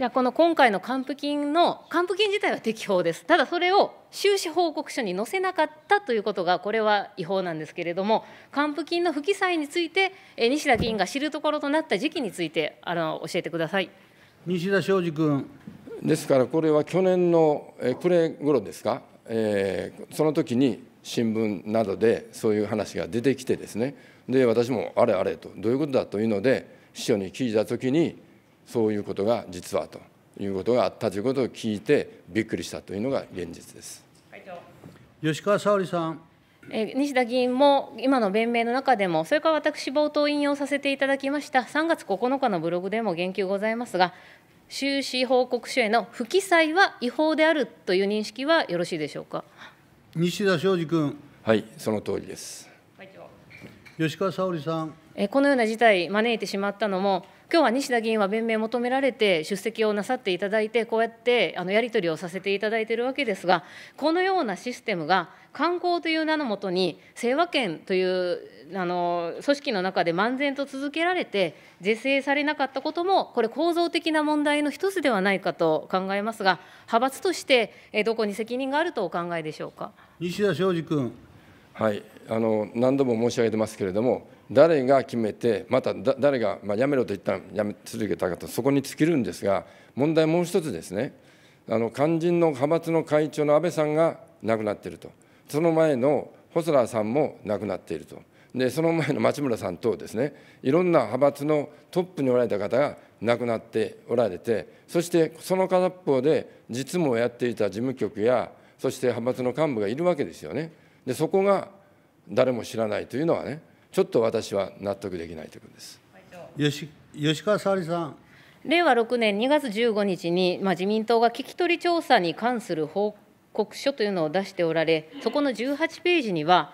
ゃあこの今回の還付金の還付金自体は適法ですただそれを収支報告書に載せなかったということがこれは違法なんですけれども還付金の不記載について西田議員が知るところとなった時期についてあの教えてください西田昌司君ですからこれは去年の暮れ頃ですか、えー、その時に新聞などでそういう話が出てきてですねで私もあれあれとどういうことだというので秘書に聞いた時にそういうことが実はということがあったということを聞いてびっくりしたというのが現実です。吉川沙織さん西田議員も今の弁明の中でも、それから私、冒頭引用させていただきました3月9日のブログでも言及ございますが、収支報告書への不記載は違法であるという認識はよろしいでしょうか西田昌司君。はい、その通りです。吉川沙織さん。このような事態、招いてしまったのも、今日は西田議員は弁明求められて出席をなさっていただいて、こうやってあのやり取りをさせていただいているわけですが、このようなシステムが観光という名のもとに、清和圏というあの組織の中で漫然と続けられて、是正されなかったことも、これ、構造的な問題の一つではないかと考えますが、派閥としてどこに責任があるとお考えでしょうか西田昌司君。はい、あの何度も申し上げてますけれども、誰が決めてまた誰が、まあ、やめろと言ったらやめ続けたかとそこに尽きるんですが問題もう一つですねあの肝心の派閥の会長の安倍さんが亡くなっているとその前の細田さんも亡くなっているとでその前の町村さん等ですねいろんな派閥のトップにおられた方が亡くなっておられてそしてその片方で実務をやっていた事務局やそして派閥の幹部がいるわけですよね。でそこが誰も知らないというのはねちょっと私は納得できないということです。吉吉川沙織さん令和6年2月15日に、まあ、自民党が聞き取り調査に関する報告書というのを出しておられ、そこの18ページには、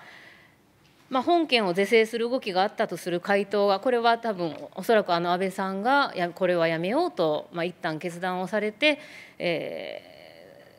まあ、本件を是正する動きがあったとする回答が、これは多分おそらくあの安倍さんが、これはやめようと、まあ、一旦決断をされて、えー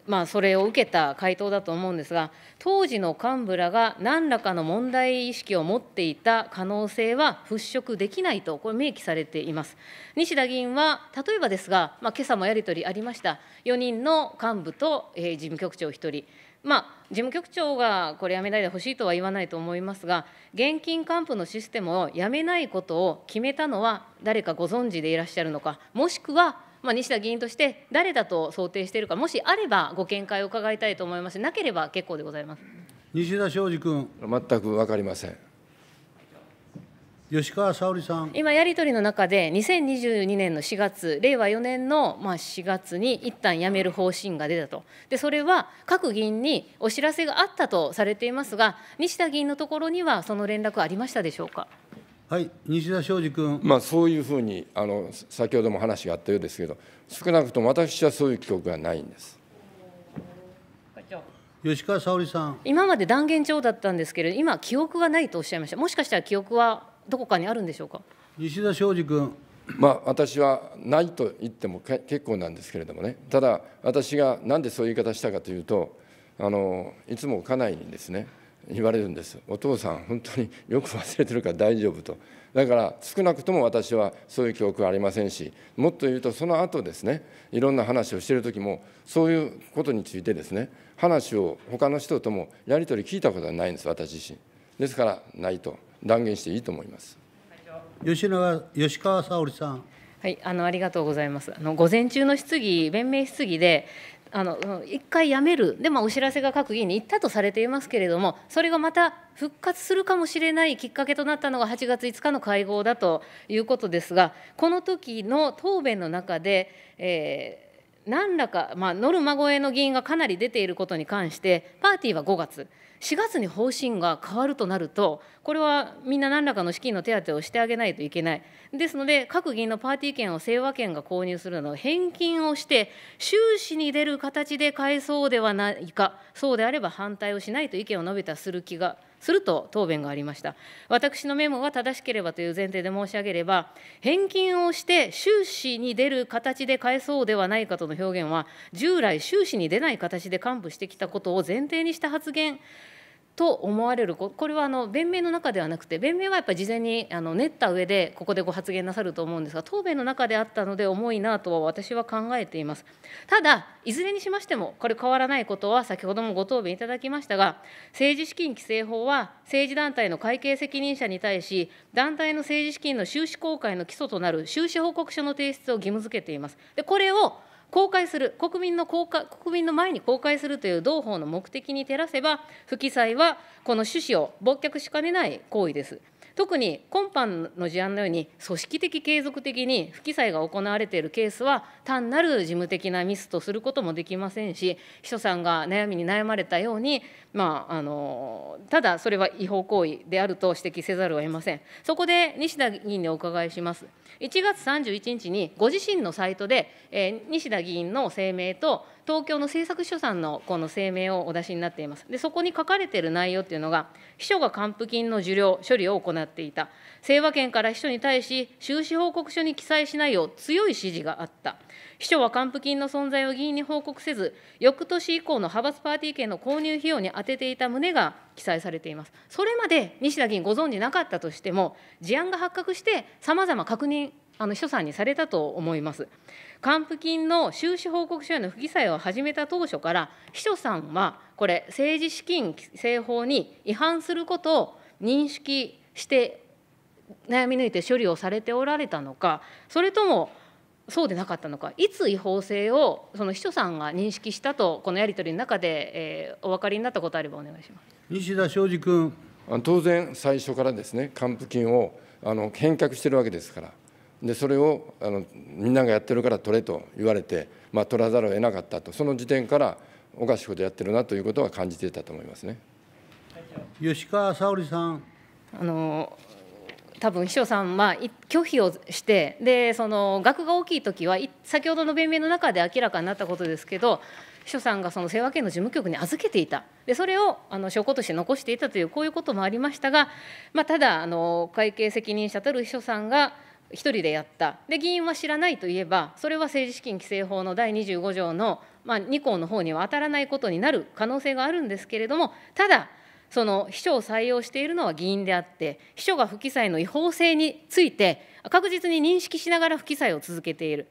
まあ、それを受けた回答だと思うんですが、当時の幹部らが何らかの問題意識を持っていた可能性は払拭できないと、これ、明記されています。西田議員は、例えばですが、まあ今朝もやり取りありました、4人の幹部と、えー、事務局長1人。まあ、事務局長がこれ、やめないでほしいとは言わないと思いますが、現金還付のシステムをやめないことを決めたのは、誰かご存知でいらっしゃるのか、もしくはまあ、西田議員として誰だと想定しているか、もしあればご見解を伺いたいと思いますし、なければ結構でございます西田昌司君。全く分かりません。吉川沙織さん今、やり取りの中で、2022年の4月、令和4年のま4月に一旦辞める方針が出たと、でそれは各議員にお知らせがあったとされていますが、西田議員のところには、その連絡はありましたでしょうか。はい、西田昌司君、まあ、そういうふうにあの先ほども話があったようですけど少なくとも私はそういう記憶がないんです。吉川沙織さん今まで断言帳だったんですけれど今記憶がないとおっしゃいましたもしかしたら記憶はどこかにあるんでしょうか西田昌司君まあ私はないと言っても結構なんですけれどもねただ私がなんでそういう言い方したかというとあのいつも家内にですね言われるんですお父さん本当によく忘れてるから大丈夫とだから少なくとも私はそういう記憶はありませんしもっと言うとその後ですねいろんな話をしてる時もそういうことについてですね話を他の人ともやり取り聞いたことはないんです私自身ですからないと断言していいと思います吉吉川沙織さんはい、あのありがとうございます。あの午前中の質疑、弁明質疑であの1回やめるで、まあ、お知らせが各議員に行ったとされていますけれども、それがまた復活するかもしれないきっかけとなったのが8月5日の会合だということですが、この時の答弁の中で、えー、何らか、まあ、ノルマ超えの議員がかなり出ていることに関して、パーティーは5月、4月に方針が変わるとなると、これはみんな何らかの資金の手当をしてあげないといけない、ですので、各議員のパーティー券を清和券が購入するのを返金をして、収支に出る形で返そうではないか、そうであれば反対をしないと意見を述べたする気がすると答弁がありました私のメモが正しければという前提で申し上げれば返金をして収支に出る形で返そうではないかとの表現は従来収支に出ない形で還付してきたことを前提にした発言と思われるこれはあの弁明の中ではなくて弁明はやっぱり事前にあの練った上でここでご発言なさると思うんですが答弁の中であったので重いなとは私は考えていますただいずれにしましてもこれ変わらないことは先ほどもご答弁いただきましたが政治資金規正法は政治団体の会計責任者に対し団体の政治資金の収支公開の基礎となる収支報告書の提出を義務付けていますでこれを公開する国民の公開国民の前に公開するという同法の目的に照らせば不記載はこの趣旨を忘却しかねない行為です。特に今般の事案のように組織的継続的に不記載が行われているケースは単なる事務的なミスとすることもできませんし秘書さんが悩みに悩まれたように、まあ、あのただそれは違法行為であると指摘せざるを得ませんそこで西田議員にお伺いします1月31日にご自身のサイトで、えー、西田議員の声明と東京の政策秘書さんのこの声明をお出しになっています。で、そこに書かれている内容っていうのが、秘書が還付金の受領、処理を行っていた、清和圏から秘書に対し、収支報告書に記載しないよう強い指示があった、秘書は還付金の存在を議員に報告せず、翌年以降の派閥パーティー券の購入費用に充てていた旨が記載されています。それまで西田議員、ご存じなかったとしても、事案が発覚して、さまざま確認、あの秘書さんにされたと思います。還付金の収支報告書への不記載を始めた当初から、秘書さんはこれ、政治資金規正法に違反することを認識して悩み抜いて処理をされておられたのか、それともそうでなかったのか、いつ違法性をその秘書さんが認識したと、このやり取りの中で、えー、お分かりになったことあればお願いします西田昌司君。当然、最初からですね、還付金をあの返却してるわけですから、でそれをあのみんながやってるから取れと言われて、まあ、取らざるを得なかったとその時点からおかしいことやってるなということは感じていたと思いますね吉川沙織さん。あの多分秘書さんは拒否をしてでその額が大きい時は先ほどの弁明の中で明らかになったことですけど秘書さんがその清和県の事務局に預けていたでそれをあの証拠として残していたというこういうこともありましたが、まあ、ただあの会計責任者たる秘書さんが1人でやったで議員は知らないといえばそれは政治資金規正法の第25条の、まあ、2項の方には当たらないことになる可能性があるんですけれどもただその秘書を採用しているのは議員であって秘書が不記載の違法性について確実に認識しながら不記載を続けている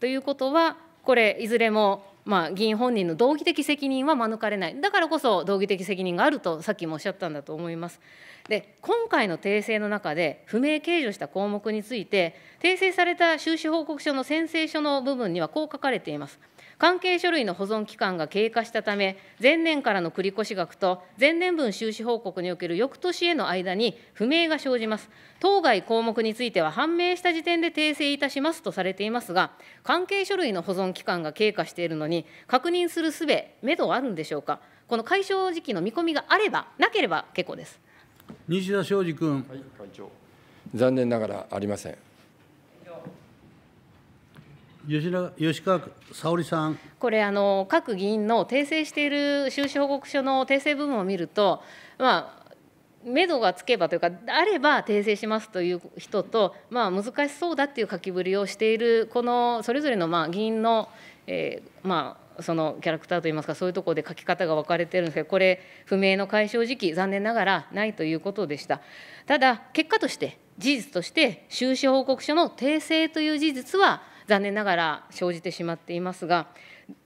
ということはこれいずれもまあ、議員本人の道義的責任は免れないだからこそ道義的責任があるとさっきもおっしゃったんだと思います。で今回の訂正の中で不明計上した項目について訂正された収支報告書の宣誓書の部分にはこう書かれています。関係書類の保存期間が経過したため、前年からの繰越額と前年分収支報告における翌年への間に不明が生じます。当該項目については判明した時点で訂正いたしますとされていますが、関係書類の保存期間が経過しているのに、確認するすべ、めどはあるんでしょうか。この解消時期の見込みがあれば、なければ結構です。西田昌司君、はい、会長残念ながらありません。吉田吉川沙織さんこれあの、各議員の訂正している収支報告書の訂正部分を見ると、まあ、目処がつけばというか、あれば訂正しますという人と、まあ、難しそうだっていう書きぶりをしている、このそれぞれのまあ議員の、えー、まあ、そのキャラクターといいますか、そういうところで書き方が分かれてるんですけど、これ、不明の解消時期、残念ながらないということでした。ただ、結果として、事実として、収支報告書の訂正という事実は、残念ながら生じてしまっていますが、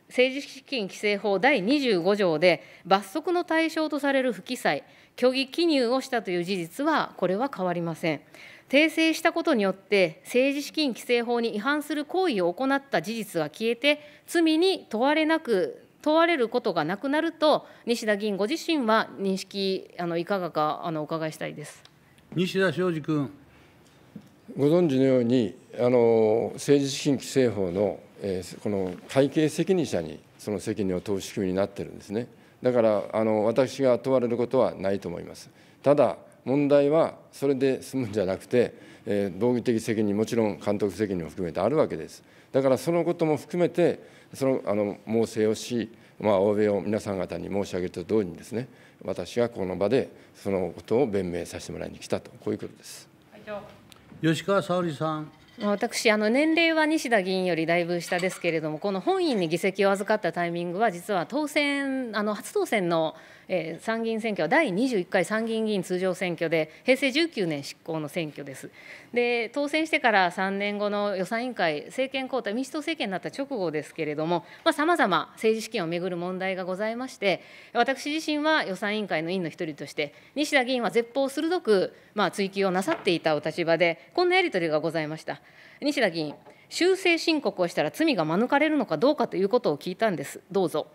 政治資金規正法第25条で、罰則の対象とされる不記載、虚偽記入をしたという事実は、これは変わりません。訂正したことによって、政治資金規正法に違反する行為を行った事実は消えて、罪に問われなく問われることがなくなると、西田議員ご自身は認識、あのいかがかあのお伺いしたいです西田昌司君。ご存知のようにあの政治資金規正法の、えー、この会計責任者にその責任を問う仕組みになってるんですねだからあの私が問われることはないと思いますただ問題はそれで済むんじゃなくて、えー、道義的責任もちろん監督責任も含めてあるわけですだからそのことも含めてそのあの猛省をし、まあ、欧米を皆さん方に申し上げると同時にですね私がこの場でそのことを弁明させてもらいに来たとこういうことです。吉川沙織さん。私あの年齢は西田議員よりだいぶ下ですけれどもこの本院に議席を預かったタイミングは実は当選あの初当選のえー、参議院選挙は第21回参議院議員通常選挙で平成19年執行の選挙ですで当選してから3年後の予算委員会政権交代民主党政権になった直後ですけれどもさまざ、ま政治資金をめぐる問題がございまして私自身は予算委員会の委員の一人として西田議員は絶を鋭く、まあ、追及をなさっていたお立場でこんなやり取りがございました西田議員修正申告をしたら罪が免れるのかどうかということを聞いたんですどうぞ。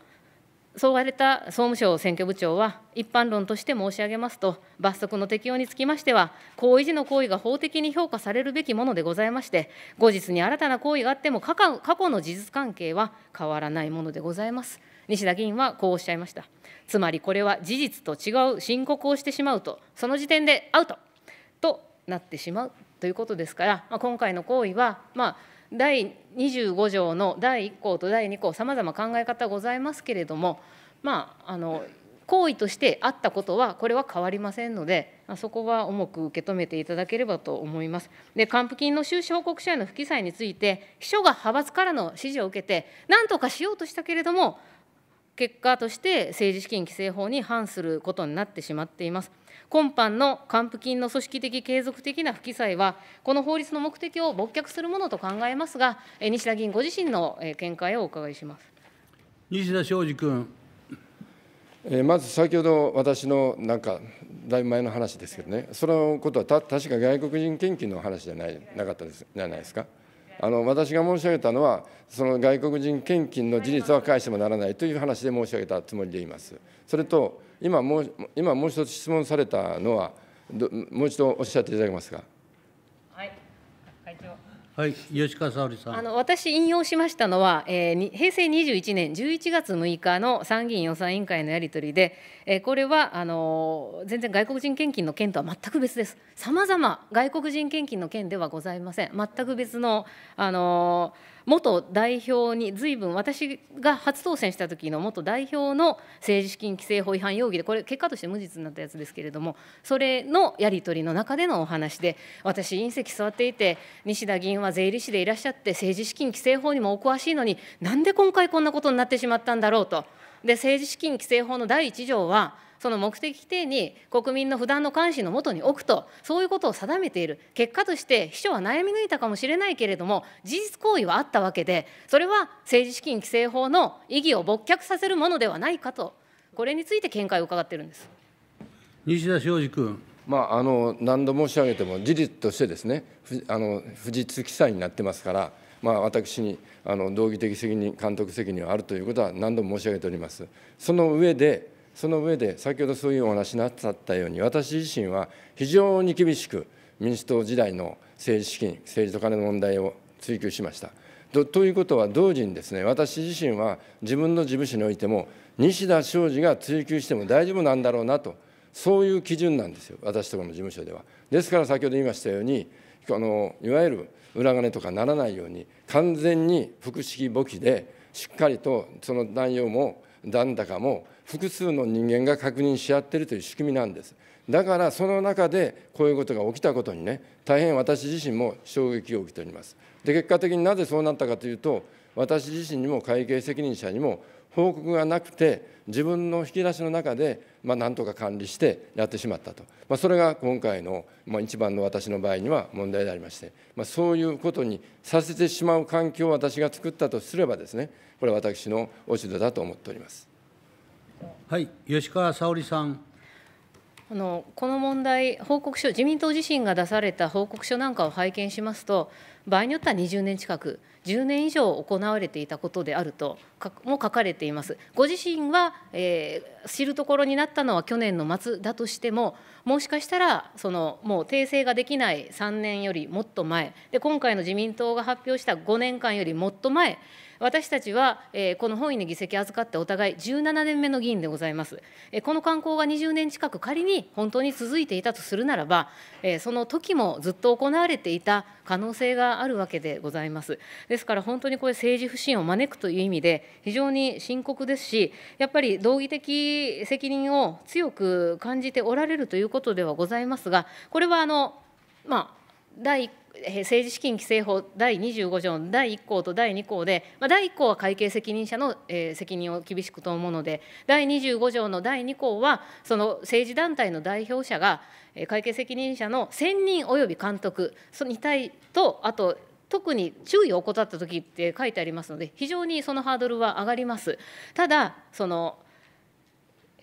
そうわれた総務省選挙部長は、一般論として申し上げますと、罰則の適用につきましては、行為時の行為が法的に評価されるべきものでございまして、後日に新たな行為があっても過去、過去の事実関係は変わらないものでございます。西田議員はこうおっしゃいました。つまりこれは事実と違う申告をしてしまうと、その時点でアウトとなってしまうということですから、まあ、今回の行為は、まあ、第25条の第1項と第2項さまざま考え方ございますけれどもまああの行為としてあったことはこれは変わりませんのでそこは重く受け止めていただければと思います。で還付金の収支報告書への不記載について秘書が派閥からの指示を受けて何とかしようとしたけれども結果として政治資金規正法に反することになってしまっています。今般の還付金の組織的継続的な不記載は、この法律の目的を勃却するものと考えますが、西田議員ご自身の見解をお伺いします西田昌司君。まず先ほど私のなんか、だいぶ前の話ですけどね、そのことはた確か外国人献金の話じゃないなかったですじゃないですか。あの私が申し上げたのは、その外国人献金の事実は返してもならないという話で申し上げたつもりでいます。それと今もう今もう一つ質問されたのはもう一度おっしゃっていただけますか。はい会長はい、吉川沙織さんあの私、引用しましたのは、えー、平成21年11月6日の参議院予算委員会のやり取りで、えー、これはあの全然外国人献金の件とは全く別です、さまざま外国人献金の件ではございません、全く別の。あのー元代表に随分私が初当選した時の元代表の政治資金規正法違反容疑でこれ結果として無実になったやつですけれどもそれのやり取りの中でのお話で私隕石座っていて西田議員は税理士でいらっしゃって政治資金規正法にもお詳しいのになんで今回こんなことになってしまったんだろうと。で政治資金規正法の第1条はその目的規定に国民の不断の関心のもとに置くとそういうことを定めている結果として秘書は悩み抜いたかもしれないけれども事実行為はあったわけでそれは政治資金規正法の意義を勃却させるものではないかとこれについて見解を伺っているんです。西田昌司君まあ、あの何度申し上げても事実としてですねあの富士通記載になってますから、まあ、私にあの道義的責任監督責任はあるということは何度も申し上げております。その上でその上で先ほどそういうお話になったように私自身は非常に厳しく民主党時代の政治資金政治と金の問題を追及しました。ということは同時にですね私自身は自分の事務所においても西田昌司が追及しても大丈夫なんだろうなとそういう基準なんですよ私とこの事務所では。ですから先ほど言いましたようにこのいわゆる裏金とかならないように完全に複式簿記でしっかりとその内容も残高も複数の人間が確認し合っているという仕組みなんです。だからその中でこういうことが起きたことにね大変私自身も衝撃を受けております。で結果的になぜそうなったかというと私自身にも会計責任者にも報告がなくて自分の引き出しの中で、まなんとか管理してやってしまったと、まあ、それが今回の、ま一番の私の場合には問題でありまして、まあ、そういうことにさせてしまう環境を私が作ったとすればですねこれは私の落ち度だと思っております。はい、吉川沙織さん。あのこの問題、報告書、自民党自身が出された報告書なんかを拝見しますと、場合によっては20年近く、10年以上行われていたことであるとも書かれています。ご自身は、えー、知るところになったのは去年の末だとしても、もしかしたらそのもう訂正ができない3年よりもっと前で、今回の自民党が発表した5年間よりもっと前私たちは、えー、この本院の議席預かってお互い17年目の議員でございます、えー、この慣行が20年近く仮に本当に続いていたとするならば、えー、その時もずっと行われていた可能性があるわけでございますですから本当にこれ政治不信を招くという意味で非常に深刻ですしやっぱり道義的責任を強く感じておられるということではございますがこれはあのまあ第1政治資金規正法第25条の第1項と第2項で、まあ、第1項は会計責任者の、え責任を厳しく問うもので、第25条の第2項は、その政治団体の代表者が、え会計責任者の選任及び監督に対と、あと特に注意を怠ったときって書いてありますので、非常にそのハードルは上がります。ただその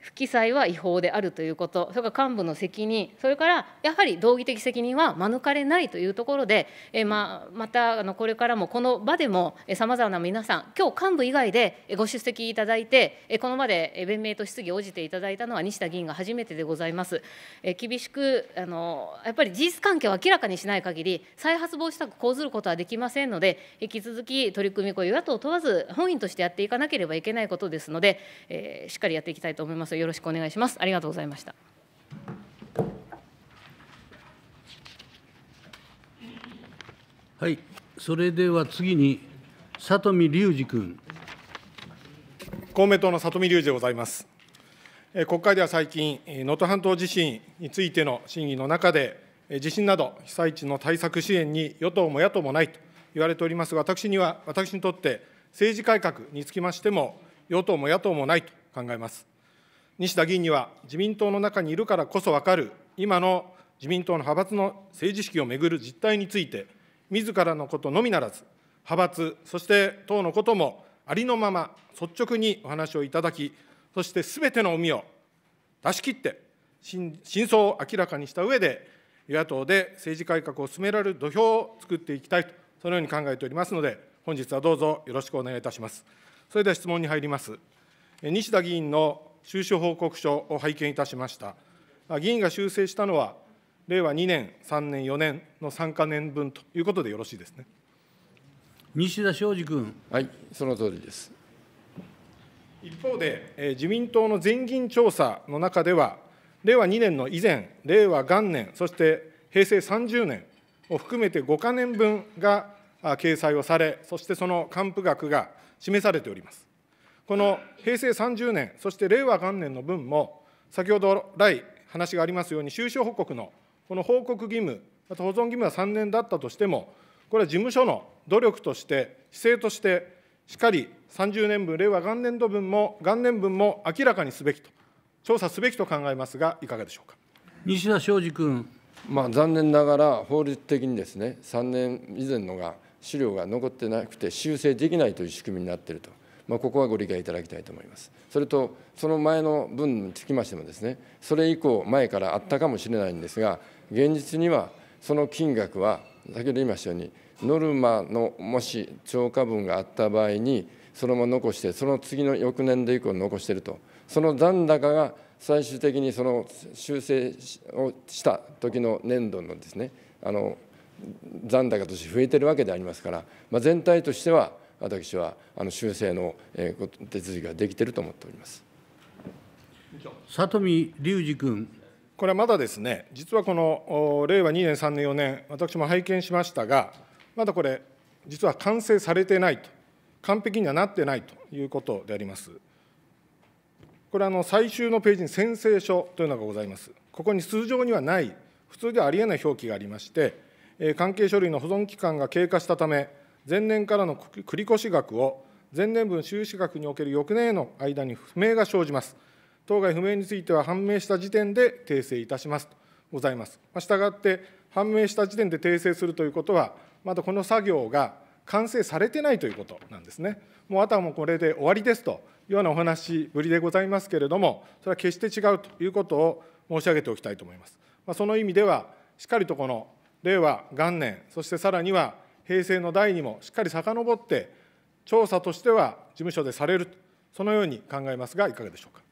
不記載は違法であるということそれから幹部の責任それからやはり道義的責任は免れないというところで、えままたあのこれからもこの場でもさまざまな皆さん今日幹部以外でご出席いただいてこの場で弁明と質疑応じていただいたのは西田議員が初めてでございます。え厳しくあのやっぱり事実関係を明らかにしない限り再発防止策講ずることはできませんので引き続き取り組みこれ与野党問わず本院としてやっていかなければいけないことですので、えしっかりやっていきたいと思います。よろしくお願いします。ありがとうございました。はい、それでは次に里見隆二君。公明党の里見隆二でございます。国会では最近、能登半島地震についての審議の中で、地震など被災地の対策支援に与党も野党もないと言われておりますが、私には私にとって政治改革につきましても与党も野党もないと考えます。西田議員には自民党の中にいるからこそ分かる、今の自民党の派閥の政治資金をめぐる実態について、自らのことのみならず、派閥、そして党のこともありのまま率直にお話をいただき、そしてすべての海を出し切って真、真相を明らかにした上で、与野党で政治改革を進められる土俵を作っていきたいと、そのように考えておりますので、本日はどうぞよろしくお願いいたします。それでは質問に入ります。西田議員の収支報告書を拝見いたしました。議員が修正したのは、令和2年、3年、4年の3か年分ということでよろしいですね。西田昌司君。はい、その通りです。一方で、え自民党の全銀調査の中では、令和2年の以前、令和元年、そして平成30年を含めて5か年分が掲載をされ、そしてその還付額が示されております。この平成30年、そして令和元年の分も、先ほど来、話がありますように、収支報告のこの報告義務、また保存義務は3年だったとしても、これは事務所の努力として、姿勢として、しっかり30年分、令和元年度分も、元年分も明らかにすべきと、調査すべきと考えますが、いかがでしょうか。西田昌司君。まあ、残念ながら法律的にですね3年以前のが資料が残ってなくて修正できないという仕組みになっているとまあ、ここはご理解いただきたいと思います。それと、その前の分につきましてもですね、それ以降、前からあったかもしれないんですが、現実にはその金額は、先ほど言いましたように、ノルマのもし超過分があった場合に、そのまま残して、その次の翌年度以降残していると、その残高が最終的にその修正をした時の年度のですね、あの残高として増えてるわけでありますから、まあ、全体としては私はあの修正の手続きができていると思っております里見隆二君。これはまだですね、実はこの令和2年、3年、4年、私も拝見しましたが、まだこれ、実は完成されてないと、完璧にはなってないということであります。これあの最終のページに宣誓書というのがございます。ここに通常にはない、普通ではありえない表記がありまして、関係書類の保存期間が経過したため、前年からの繰越額を前年分収支額における翌年への間に不明が生じます。当該不明については判明した時点で訂正いたしますとございます。したがって、判明した時点で訂正するということは、まだこの作業が完成されてないということなんですね。もうあとはもうこれで終わりですというようなお話ぶりでございますけれども、それは決して違うということを申し上げておきたいと思います。まその意味では、しっかりとこの令和元年、そしてさらには平成の第2もしっかり遡って、調査としては事務所でされると、そのように考えますが、いかがでしょうか。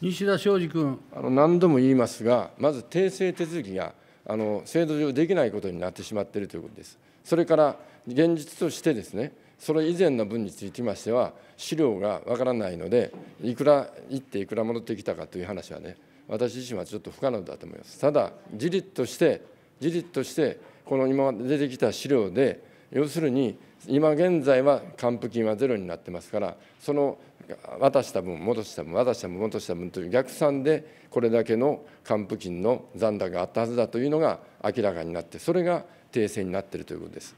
西田昌司君あの何度も言いますが、まず訂正手続きがあの制度上できないことになってしまっているということです。それから現実としてですね、それ以前の分につきましては、資料がわからないので、いくら行っていくら戻ってきたかという話はね、私自身はちょっと不可能だと思います。ただ、事実として、事実としてこの今出てきた資料で要するに今現在は還付金はゼロになってますからその渡した分戻した分渡した分戻した分という逆算でこれだけの還付金の残高があったはずだというのが明らかになってそれが訂正になっているということです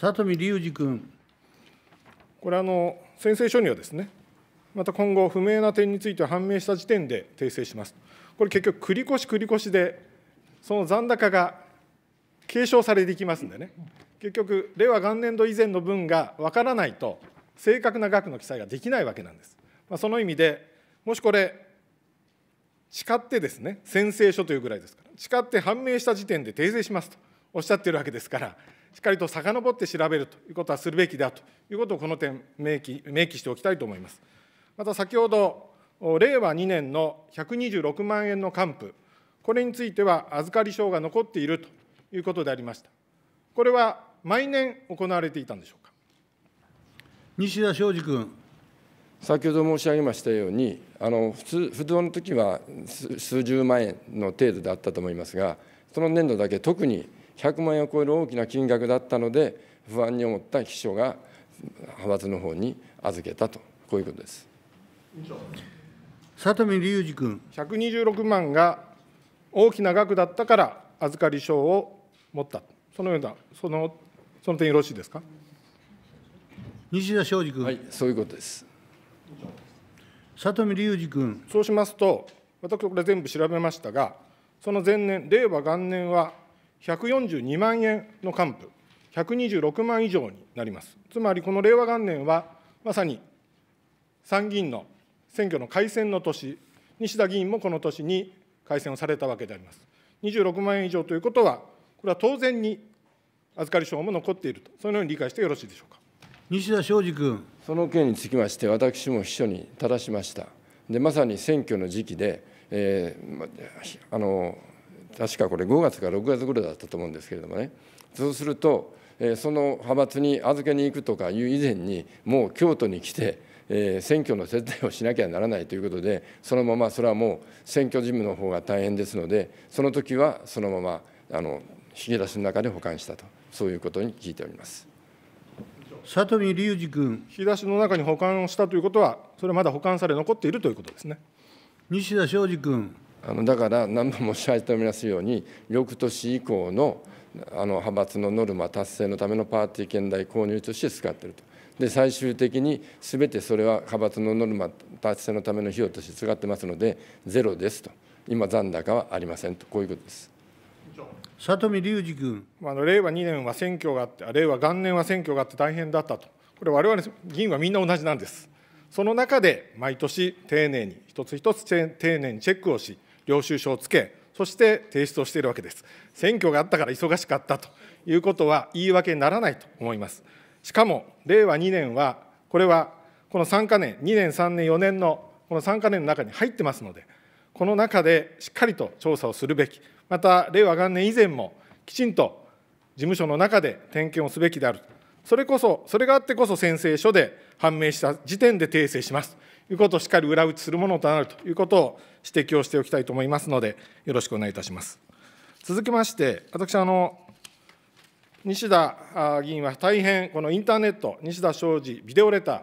里見隆二君。これあの宣誓書にはですねまた今後不明な点について判明した時点で訂正しますこれ結局繰越繰越でその残高が継承されていきますんでね結局令和元年度以前の分がわからないと正確な額の記載ができないわけなんです、まあ、その意味でもしこれ誓ってですね宣誓書というぐらいですから誓って判明した時点で訂正しますとおっしゃってるわけですからしっかりと遡って調べるということはするべきだということをこの点明記明記しておきたいと思いますまた先ほど令和2年の126万円の還付これについては預かり証が残っているということでありました。これは毎年行われていたんでしょうか。西田昌司君。先ほど申し上げましたように、あの普通不動の時は数十万円の程度であったと思いますが、その年度だけ特に100万円を超える大きな金額だったので、不安に思った秘書が派閥の方に預けたと、こういうことです。里見隆二君。126万が大きな額だったから預かり証を持ったそのようなそのその点よろしいですか西田昌司君、はい、そういうことです里見隆二君そうしますと私これ全部調べましたがその前年令和元年は142万円の還付126万以上になりますつまりこの令和元年はまさに参議院の選挙の改選の年西田議員もこの年に改選をされたわけであります26万円以上ということはこれは当然に預かり証も残っていると、そのように理解してよろしいでしょうか西田昌司君。その件につきまして、私も秘書にたしました。でまさに選挙の時期で、えー、あの確かこれ5月か6月いだったと思うんですけれどもねそうすると、えー、その派閥に預けに行くとかいう以前にもう京都に来て、えー、選挙の接待をしなきゃならないということでそのままそれはもう選挙事務の方が大変ですのでその時はそのままあの引き出しの中で保管したと、そういうことに聞いております。佐藤隆二君。引き出しの中に保管をしたということは、それはまだ保管され残っているということですね。西田昌司君。あのだから何度も申し上げておりますように、翌年以降のあの派閥のノルマ達成のためのパーティー券代購入として使っていると。で最終的にすべてそれは派閥のノルマ達成のための費用として使ってますので、ゼロですと、今、残高はありませんと、こういうことです。里見隆二君。あの令和2年は選挙があって、令和元年は選挙があって大変だったと、これ、われわれ議員はみんな同じなんです。その中で毎年丁寧に、一つ一つ丁寧にチェックをし、領収書をつけ、そして提出をしているわけです。選挙があったから忙しかったということは言い訳にならないと思います。しかも、令和2年は、これはこの3か年、2年、3年、4年のこの3か年の中に入ってますので、この中でしっかりと調査をするべき、また令和元年以前もきちんと事務所の中で点検をすべきであるそれこそそれがあってこそ宣誓書で判明した時点で訂正しますということをしっかり裏打ちするものとなるということを指摘をしておきたいと思いますのでよろしくお願いいたします続きまして私あの西田議員は大変このインターネット西田昌司ビデオレター、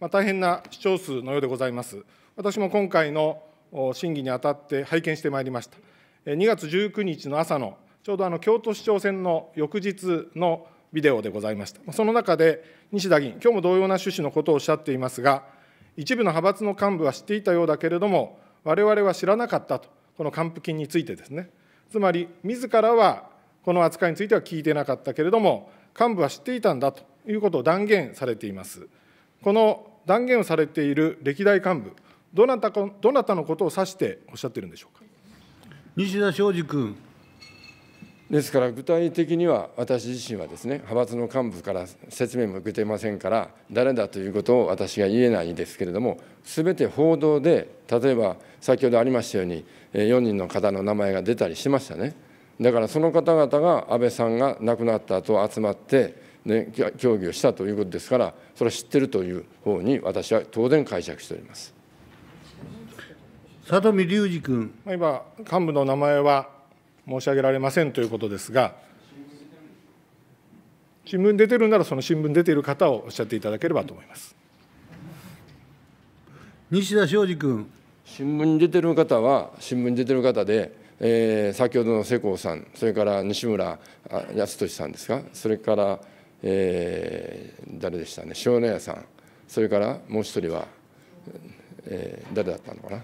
まあ、大変な視聴数のようでございます私も今回の審議にあたって拝見してまいりました。2月19日の朝のちょうどあの京都市長選の翌日のビデオでございました。その中で西田議員、今日も同様な趣旨のことをおっしゃっていますが、一部の派閥の幹部は知っていたようだけれども、我々は知らなかったと、この還付金についてですね、つまり自らはこの扱いについては聞いてなかったけれども、幹部は知っていたんだということを断言されています。この断言をされている歴代幹部、どなたどなたのことを指しておっしゃっているんでしょうか。西田昌司君。ですから具体的には私自身はですね派閥の幹部から説明も受けてませんから誰だということを私が言えないですけれども全て報道で例えば先ほどありましたように4人の方の名前が出たりしましたねだからその方々が安倍さんが亡くなった後集まって、ね、協議をしたということですからそれは知ってるという方に私は当然解釈しております。佐見隆二君。今、幹部の名前は申し上げられませんということですが、新聞出てるなら、その新聞出ている方をおっしゃっていただければと思います。西田昌司君。新聞に出てる方は、新聞に出てる方で、えー、先ほどの世耕さん、それから西村康稔さんですか、それから、えー、誰でしたね、塩谷さん、それからもう一人は、えー、誰だったのかな。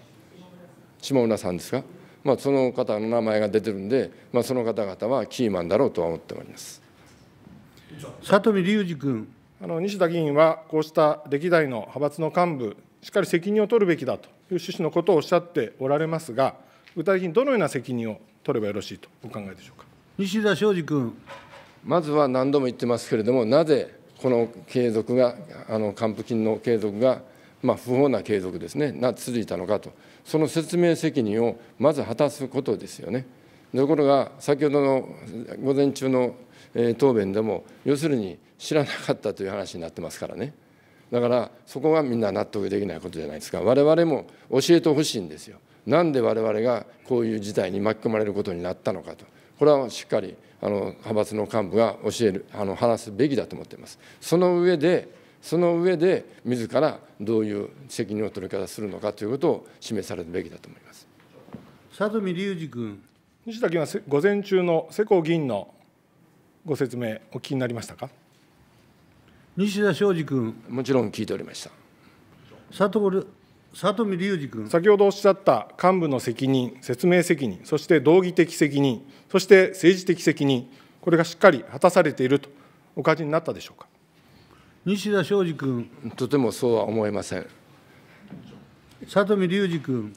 下村さんですか、まあ、その方の名前が出てるんで、まあ、その方々はキーマンだろうとは思っております。里見隆二君あの西田議員はこうした歴代の派閥の幹部、しっかり責任を取るべきだという趣旨のことをおっしゃっておられますが、具体的にどのような責任を取ればよろしいとお考えでしょうか西田昌司君。まずは何度も言ってますけれども、なぜこの継続が、あの還付金の継続が、まあ、不法な継続ですね、続いたのかとその説明責任をまず果たすことですよね。ところが、先ほどの午前中の答弁でも、要するに知らなかったという話になってますからね。だからそこがみんな納得できないことじゃないですか我々も教えてほしいんですよなんで我々がこういう事態に巻き込まれることになったのかとこれはしっかりあの派閥の幹部が教えるあの話すべきだと思っていますその上でその上で自らどういう責任を取り方するのかということを示されるべきだと思います佐富隆二君西田議員は午前中の世耕議員のご説明お聞きになりましたか西田昌司君もちろん聞いておりました佐藤佐富隆二君先ほどおっしゃった幹部の責任、説明責任、そして道義的責任、そして政治的責任、これがしっかり果たされているとお感じになったでしょうか。西田昌司君。とてもそうは思えません。里見隆二君。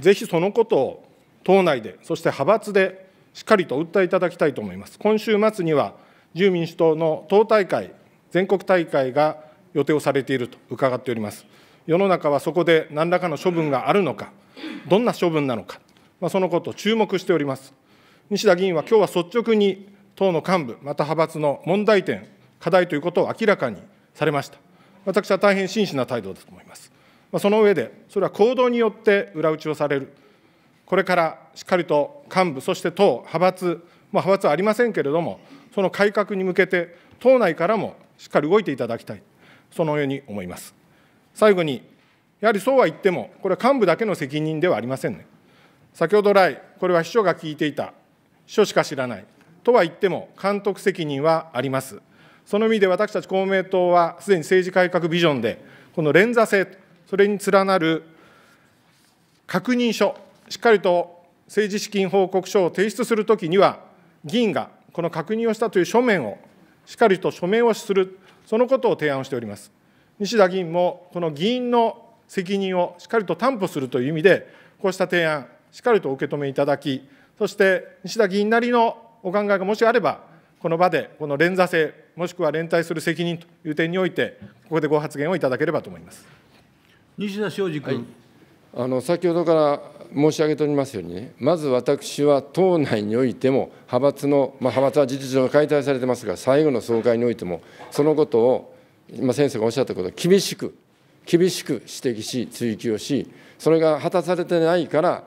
ぜひそのことを党内で、そして派閥でしっかりと訴えいただきたいと思います。今週末には、自由民主党の党大会、全国大会が予定をされていると伺っております。世の中はそこで何らかの処分があるのか、どんな処分なのか、まあ、そのことを注目しております。西田議員は今日は率直に党の幹部、また派閥の問題点課題ということを明らかにされました。私は大変真摯な態度だと思います。その上で、それは行動によって裏打ちをされる、これからしっかりと幹部、そして党、派閥、まあ、派閥はありませんけれども、その改革に向けて、党内からもしっかり動いていただきたい、そのように思います。最後に、やはりそうは言っても、これは幹部だけの責任ではありませんね。先ほど来、これは秘書が聞いていた、秘書しか知らない、とは言っても、監督責任はあります。その意味で私たち公明党は、すでに政治改革ビジョンで、この連座制、それに連なる確認書、しっかりと政治資金報告書を提出するときには、議員がこの確認をしたという書面を、しっかりと署名をする、そのことを提案をしております。西田議員も、この議員の責任をしっかりと担保するという意味で、こうした提案、しっかりと受け止めいただき、そして西田議員なりのお考えがもしあれば、この場で、この連座性、もしくは連帯する責任という点において、ここでご発言をいただければと思います西田昌司君、はい、あの先ほどから申し上げておりますように、ね、まず私は党内においても、派閥の、まあ、派閥は事実上解体されてますが、最後の総会においても、そのことを、今、先生がおっしゃったことを厳しく、厳しく指摘し、追及をし、それが果たされてないから、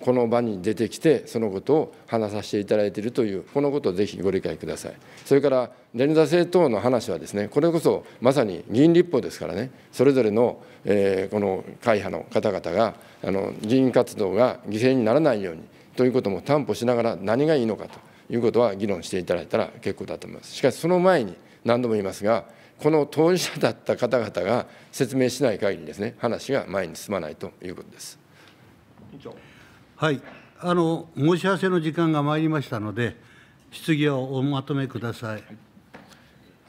この場に出てきてそのことを話させていただいているというこのことをぜひご理解くださいそれから連座政党の話はですねこれこそまさに議員立法ですからねそれぞれの、えー、この会派の方々があの議員活動が犠牲にならないようにということも担保しながら何がいいのかということは議論していただいたら結構だと思いますしかしその前に何度も言いますがこの当事者だった方々が説明しない限りですね話が前に進まないということです。委員長はい、あの申し合わせの時間が参りましたので、質疑をおまとめください。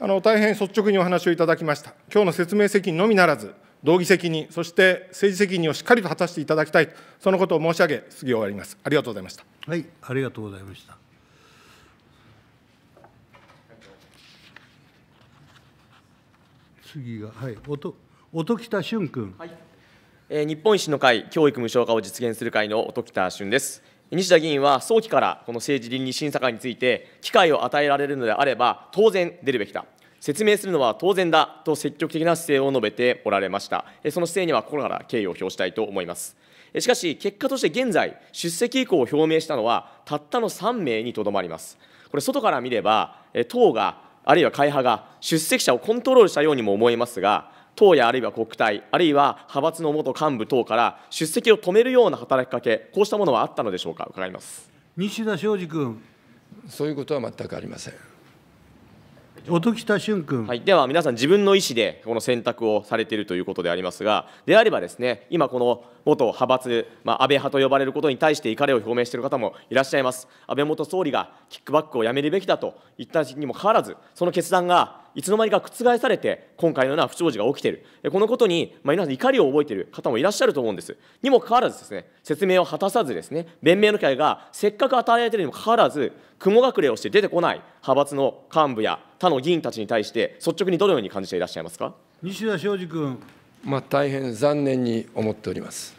あの大変率直にお話をいただきました。今日の説明責任のみならず、道義責任、そして政治責任をしっかりと果たしていただきたい、そのことを申し上げ、質疑を終わります。ありがとうございました。はい、ありがとうございました。次が、はい、音音喜多俊君。はい日本維新の会教育無償化を実現する会の音喜多俊です西田議員は早期からこの政治倫理審査会について機会を与えられるのであれば当然出るべきだ説明するのは当然だと積極的な姿勢を述べておられましたその姿勢には心から敬意を表したいと思いますしかし結果として現在出席意向を表明したのはたったの3名にとどまりますこれ外から見れば党があるいは会派が出席者をコントロールしたようにも思いますが党やあるいは国体、あるいは派閥の元幹部等から出席を止めるような働きかけ、こうしたものはあったのでしょうか、伺います西田昌司君。そういうことは全くありません。音喜多俊君、はい、では皆さん自分の意思でこの選択をされているということでありますがであればですね今この元派閥、まあ、安倍派と呼ばれることに対して怒りを表明している方もいらっしゃいます安倍元総理がキックバックをやめるべきだと言ったにもかかわらずその決断がいつの間にか覆されて今回のような不祥事が起きているこのことに、まあ、皆さん怒りを覚えている方もいらっしゃると思うんですにもかかわらずですね説明を果たさずですね弁明の機会がせっかく与えられているにもかかわらず雲隠れをして出てこない派閥の幹部や他の議員たちに対して、率直にどのように感じていらっしゃいますか西田昌司君。まあ、大変残念に思っております。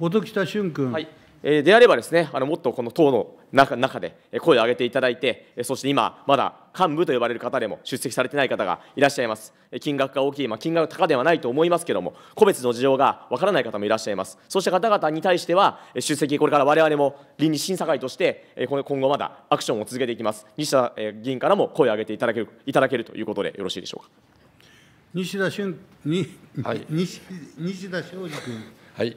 音喜多俊君、はいえであればですね、あのもっとこの党の中中で声を上げていただいて、そして今、まだ幹部と呼ばれる方でも出席されてない方がいらっしゃいます。金額が大きい、まあ、金額が高ではないと思いますけれども、個別の事情がわからない方もいらっしゃいます。そうした方々に対しては、出席、これから我々も倫理審査会として、今後まだアクションを続けていきます。西田議員からも声を上げていただけるいただけるということでよろしいでしょうか。西田俊はい、西西田昌司君。はい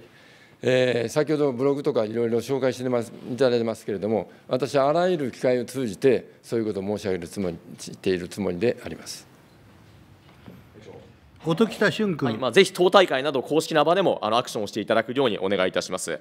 えー、先ほどブログとかいろいろ紹介してますいただいてますけれども私はあらゆる機会を通じてそういうことを申し上げるつもりしているつもりであります。音喜多俊君、はいまあ、ぜひ党大会など公式な場でもあのアクションをしていただくようにお願いいたします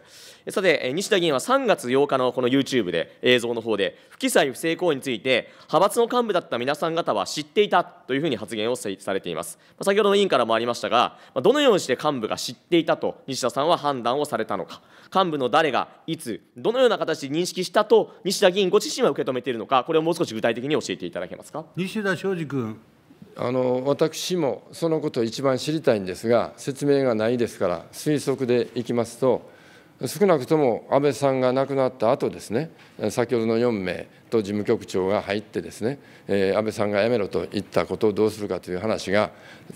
さて西田議員は3月8日のこの YouTube で映像の方で不記載不正行為について派閥の幹部だった皆さん方は知っていたというふうに発言をされています先ほどの委員からもありましたがどのようにして幹部が知っていたと西田さんは判断をされたのか幹部の誰がいつどのような形で認識したと西田議員ご自身は受け止めているのかこれをもう少し具体的に教えていただけますか西田昌司君あの私もそのことを一番知りたいんですが説明がないですから推測でいきますと少なくとも安倍さんが亡くなった後ですね先ほどの4名と事務局長が入ってですね、えー、安倍さんが辞めろと言ったことをどうするかという話が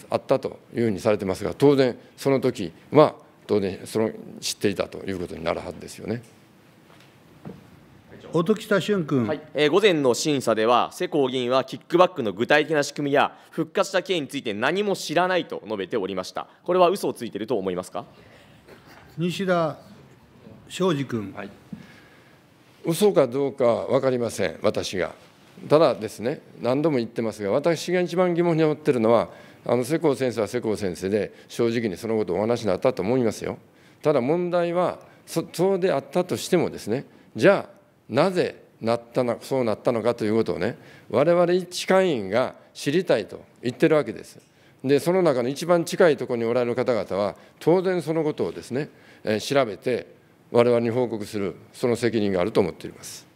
あったというふうにされてますが当然その時は当然その知っていたということになるはずですよね。音喜多俊君、はいえー、午前の審査では、世耕議員はキックバックの具体的な仕組みや、復活した経緯について何も知らないと述べておりました、これは嘘をついていると思いますか西田庄司君、はい、嘘かどうか分かりません、私が。ただですね、何度も言ってますが、私が一番疑問に思ってるのは、あの世耕先生は世耕先生で、正直にそのことをお話になったと思いますよ。ただ問題はそそうであったとしてもですねじゃあなぜなったのそうなったのかということをね我々一会員が知りたいと言ってるわけです。でその中の一番近いところにおられる方々は当然そのことをですね調べて我々に報告するその責任があると思っています。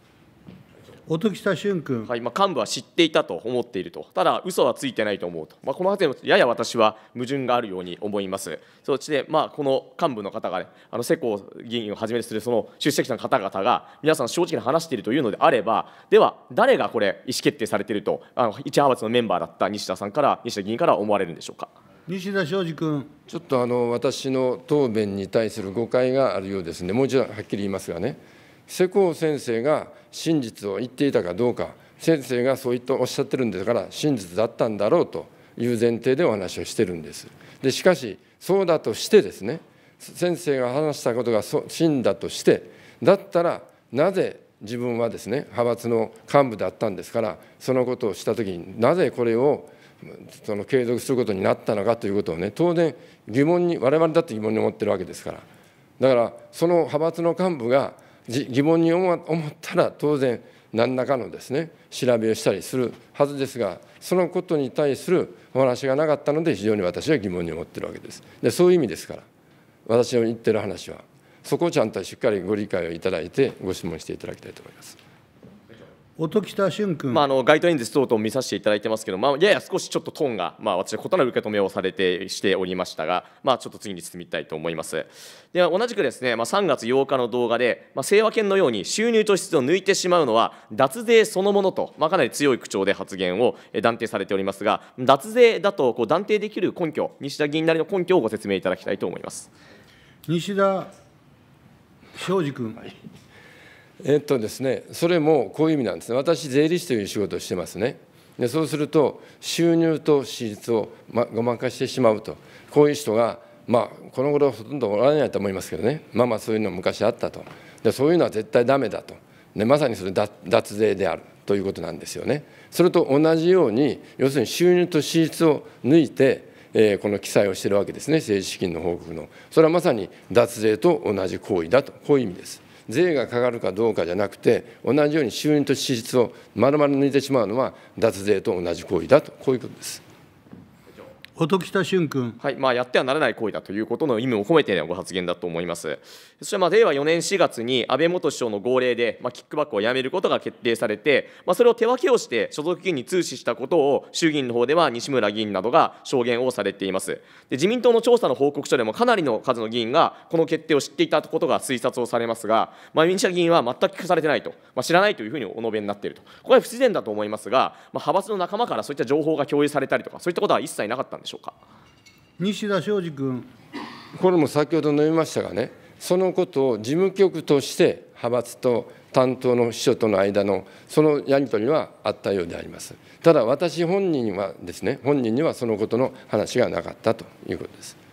音喜多俊君、はいまあ、幹部は知っていたと思っていると、ただ、嘘はついてないと思うと、まあ、この発りもやや私は矛盾があるように思います、そして、まあ、この幹部の方が、ね、あの世耕議員をはじめとするその出席者の方々が、皆さん正直に話しているというのであれば、では、誰がこれ、意思決定されていると、あの一派閥のメンバーだった西田さんから、西田議員から思われるんでしょうか。西田昌司君ちょっとあの私の答弁に対する誤解があるようですね、もう一度はっきり言いますがね。世耕先生が真実を言っていたかどうか先生がそう言っておっしゃってるんですから真実だったんだろうという前提でお話をしてるんです。でしかしそうだとしてですね先生が話したことが真だとしてだったらなぜ自分はですね派閥の幹部だったんですからそのことをした時になぜこれをその継続することになったのかということをね当然疑問に我々だって疑問に思ってるわけですからだからその派閥の幹部が疑問に思ったら当然何らかのですね調べをしたりするはずですがそのことに対するお話がなかったので非常に私は疑問に思ってるわけですでそういう意味ですから私の言ってる話はそこをちゃんとしっかりご理解をいただいてご質問していただきたいと思います。音喜多俊君、まあ、あの街頭演説等々見させていただいてますけど、まあ、やや少しちょっとトーンが、まあ、私は異なる受け止めをされてしておりましたが、まあ、ちょっと次に進みたいと思いますで同じくですね、まあ、3月8日の動画で、まあ、清和犬のように収入と支出を抜いてしまうのは脱税そのものと、まあ、かなり強い口調で発言を断定されておりますが脱税だとこう断定できる根拠西田議員なりの根拠をご説明いただきたいと思います西田庄司君、はいえっとですね、それもこういう意味なんですね、私、税理士という仕事をしてますね、でそうすると、収入と支出を、ま、ごまかしてしまうと、こういう人が、まあ、この頃ほとんどおられないと思いますけどね、まあまあ、そういうの昔あったと、でそういうのは絶対だめだと、でまさにそれ脱、脱税であるということなんですよね。それと同じように、要するに収入と支出を抜いて、えー、この記載をしているわけですね、政治資金の報告の。それはまさに脱税と同じ行為だと、こういう意味です。税がかかるかどうかじゃなくて同じように収入と支出をまるまる抜いてしまうのは脱税と同じ行為だとこういうことです。音喜俊君、はいまあ、やってはならない行為だということの意味を込めてのご発言だと思います。そしてま令和4年4月に安倍元首相の号令で、まキックバックをやめることが決定されて、まそれを手分けをして所属議員に通知したことを衆議院の方では西村議員などが証言をされています。で自民党の調査の報告書でもかなりの数の議員がこの決定を知っていたことが推察をされますが、まあ、民議員は全く聞かされてないと、まあ、知らないというふうにお述べになっていると、これは不自然だと思いますが、まあ、派閥の仲間からそういった情報が共有されたりとか、そういったことは一切なかったんでしょうか西田昌司君。これも先ほど述べましたがね、そのことを事務局として派閥と担当の秘書との間のそのやり取りはあったようでありますただ私本人はですね本人にはそのことの話がなかったということです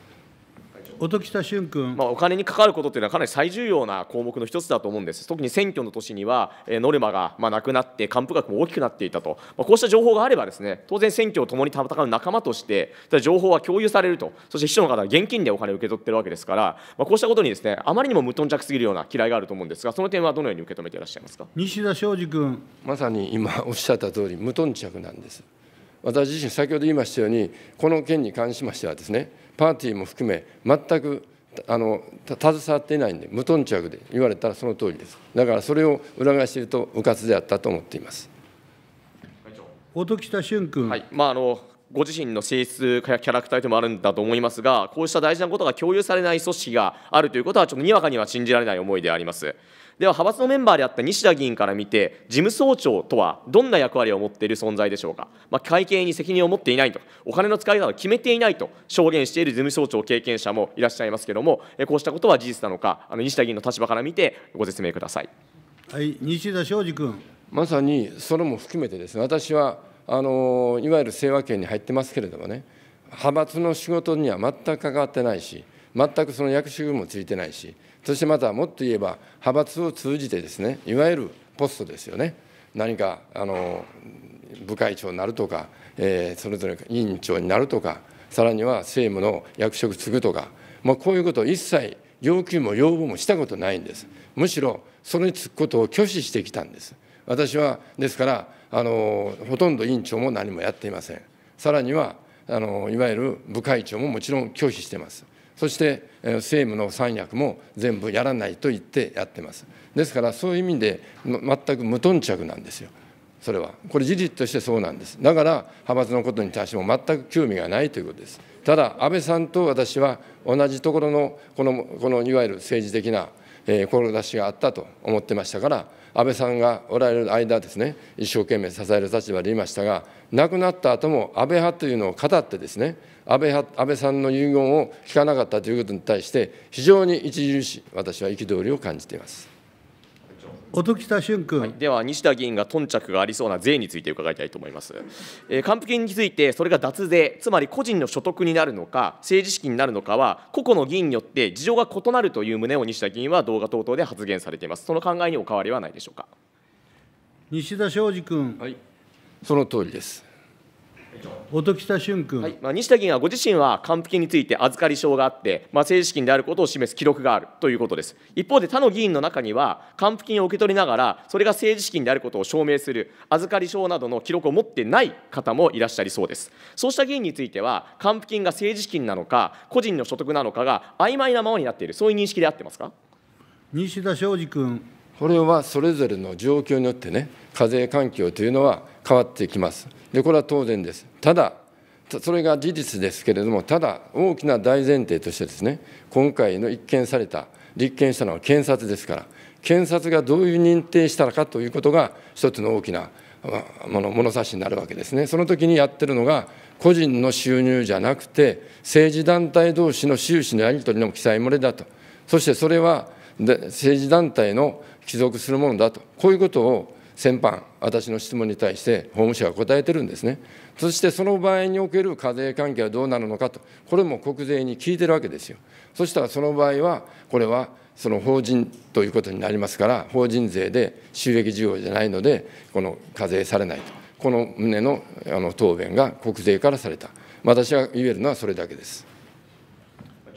音喜多俊君、まあ、お金に関わることというのはかなり最重要な項目の一つだと思うんです特に選挙の年には、えー、ノルマが、まあ、なくなって還付額も大きくなっていたと、まあ、こうした情報があればですね当然選挙を共に戦う仲間として情報は共有されるとそして秘書の方は現金でお金を受け取ってるわけですから、まあ、こうしたことにですねあまりにも無頓着すぎるような嫌いがあると思うんですがその点はどのように受け止めていらっしゃいますか西田昌司君まさに今おっしゃった通り無頓着なんです私自身先ほど言いましたようにこの件に関しましてはですねパーティーも含め全くあの携わっていないんで無頓着で言われたらその通りですだからそれを裏返しているとうかつであったと思っています音喜多俊君、はいまあ、あのご自身の性質キャラクターでもあるんだと思いますがこうした大事なことが共有されない組織があるということはちょっとにわかには信じられない思いであります。では派閥のメンバーであった西田議員から見て事務総長とはどんな役割を持っている存在でしょうか、まあ、会計に責任を持っていないとお金の使い方を決めていないと証言している事務総長経験者もいらっしゃいますけれどもこうしたことは事実なのかあの西田議員の立場から見てご説明ください。はい、西田昌司君まさにそれも含めてですね私はあのいわゆる清和権に入ってますけれどもね派閥の仕事には全く関わってないし全くその役職もついてないしそしてまたもっと言えば派閥を通じてですねいわゆるポストですよね何かあの部会長になるとか、えー、それぞれ委員長になるとかさらには政務の役職継ぐとか、まあ、こういうことを一切要求も要望もしたことないんですむしろそれにつくことを拒否してきたんです私はですからあのほとんど委員長も何もやっていませんさらにはあのいわゆる部会長ももちろん拒否してますそして政務の三役も全部やらないと言ってやってます。ですからそういう意味で全く無頓着なんですよ。それはこれ事実としてそうなんですだから派閥のことに対しても全く興味がないということですただ安倍さんと私は同じところのこのこのいわゆる政治的な志があったと思ってましたから安倍さんがおられる間ですね一生懸命支える立場でいましたが亡くなった後も安倍派というのを語ってですね安倍安倍さんの遺言を聞かなかったということに対して、非常に著しい、私は憤りを感じています。音喜俊君、はい、では西田議員が頓着がありそうな税について伺いたいと思います、えー、還付金についてそれが脱税つまり個人の所得になるのか政治資金になるのかは個々の議員によって事情が異なるという旨を西田議員は動画等々で発言されていますその考えにお変わりはないでしょうか西田昌司君、はい、その通りです音喜多俊君、はいまあ、西田議員はご自身は還付金について預かり証があって、まあ、政治資金であることを示す記録があるということです。一方で他の議員の中には、還付金を受け取りながら、それが政治資金であることを証明する預かり証などの記録を持ってない方もいらっしゃりそうです。そうした議員については、還付金が政治資金なのか、個人の所得なのかが曖昧なままになっている、そういう認識であってますか西田昌司君。これはそれぞれの状況によってね、課税環境というのは、変わってきます。でこれは当然です。ただそれが事実ですけれどもただ大きな大前提としてですね今回の一見された立件したのは検察ですから検察がどういう認定したのかということが一つの大きな物差しになるわけですね。その時にやってるのが個人の収入じゃなくて政治団体同士の収支のやり取りの記載漏れだとそしてそれは政治団体の帰属するものだとこういうことを先般、私の質問に対して法務省は答えてるんですね。そしてその場合における課税関係はどうなるのかと、これも国税に聞いてるわけですよ。そしたらその場合は、これはその法人ということになりますから、法人税で収益事業じゃないので、この課税されないと、この旨のあの答弁が国税からされた、私が言えるのはそれだけです。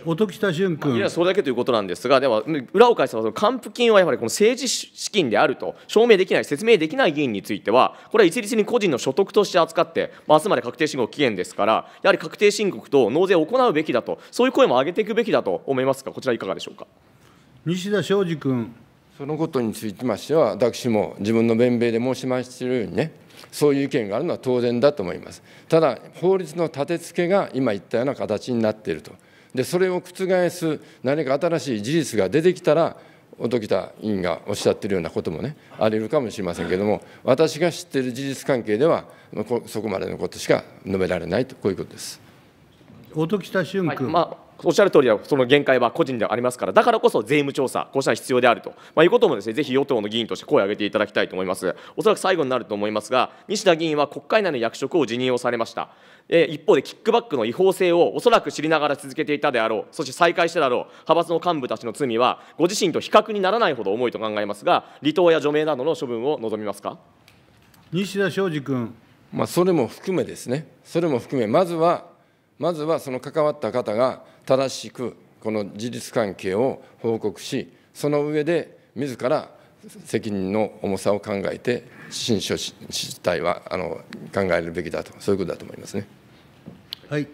音喜多君いやそれだけということなんですがでは裏を返せばその還付金はやはりこの政治資金であると証明できない説明できない議員についてはこれは一律に個人の所得として扱って、まあ、明日まで確定申告期限ですからやはり確定申告と納税を行うべきだとそういう声も上げていくべきだと思いますがこちらいかがでしょうか西田昌司君そのことについてましては私も自分の弁明で申しましているようにねそういう意見があるのは当然だと思います。ただ、法律の立て付けが今言ったような形になっているとでそれを覆す何か新しい事実が出てきたら音喜多委員がおっしゃってるようなこともねあり得るかもしれませんけれども私が知ってる事実関係ではそこまでのことしか述べられないとこういうことです。音喜多俊君、はいまあおっしゃる通りはその限界は個人ではありますからだからこそ税務調査こうした必要であると、まあ、いうこともですねぜひ与党の議員として声を上げていただきたいと思いますおそらく最後になると思いますが西田議員は国会内の役職を辞任をされましたえ一方でキックバックの違法性をおそらく知りながら続けていたであろう、そして再開したであろう、派閥の幹部たちの罪は、ご自身と比較にならないほど重いと考えますが、離党や除名などの処分を望みますか西田昌司君。まあ、それも含めですね、それも含め、まずは、まずはその関わった方が正しく、この事実関係を報告し、その上で自ら責任の重さを考えて、新書自体はあの考えるべきだと、そういうことだと思いますね。はい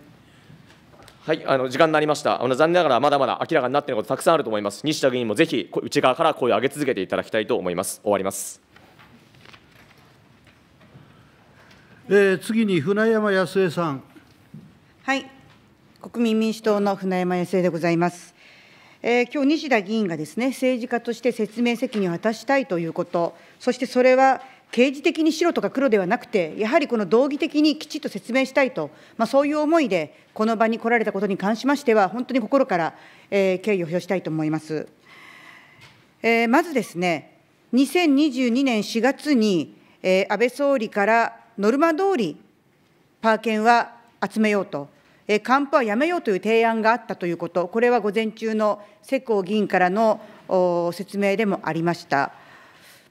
はい、あの時間になりました、あの残念ながらまだまだ明らかになっていることたくさんあると思います、西田議員もぜひ内側から声を上げ続けていただきたいと思います、終わります、えー、次に船山康江さん。はい国民民主党の船山康江でございます。えー、今日西田議員がですね政治家として説明責任を果たしたいということ、そしてそれは刑事的に白とか黒ではなくて、やはりこの道義的にきちっと説明したいと、まあ、そういう思いで、この場に来られたことに関しましては、本当に心から、えー、敬意を表したいと思います。えー、まずですね、2022年4月に、えー、安倍総理からノルマ通り、パーンは集めようと、えー、還付はやめようという提案があったということ、これは午前中の世耕議員からの説明でもありました。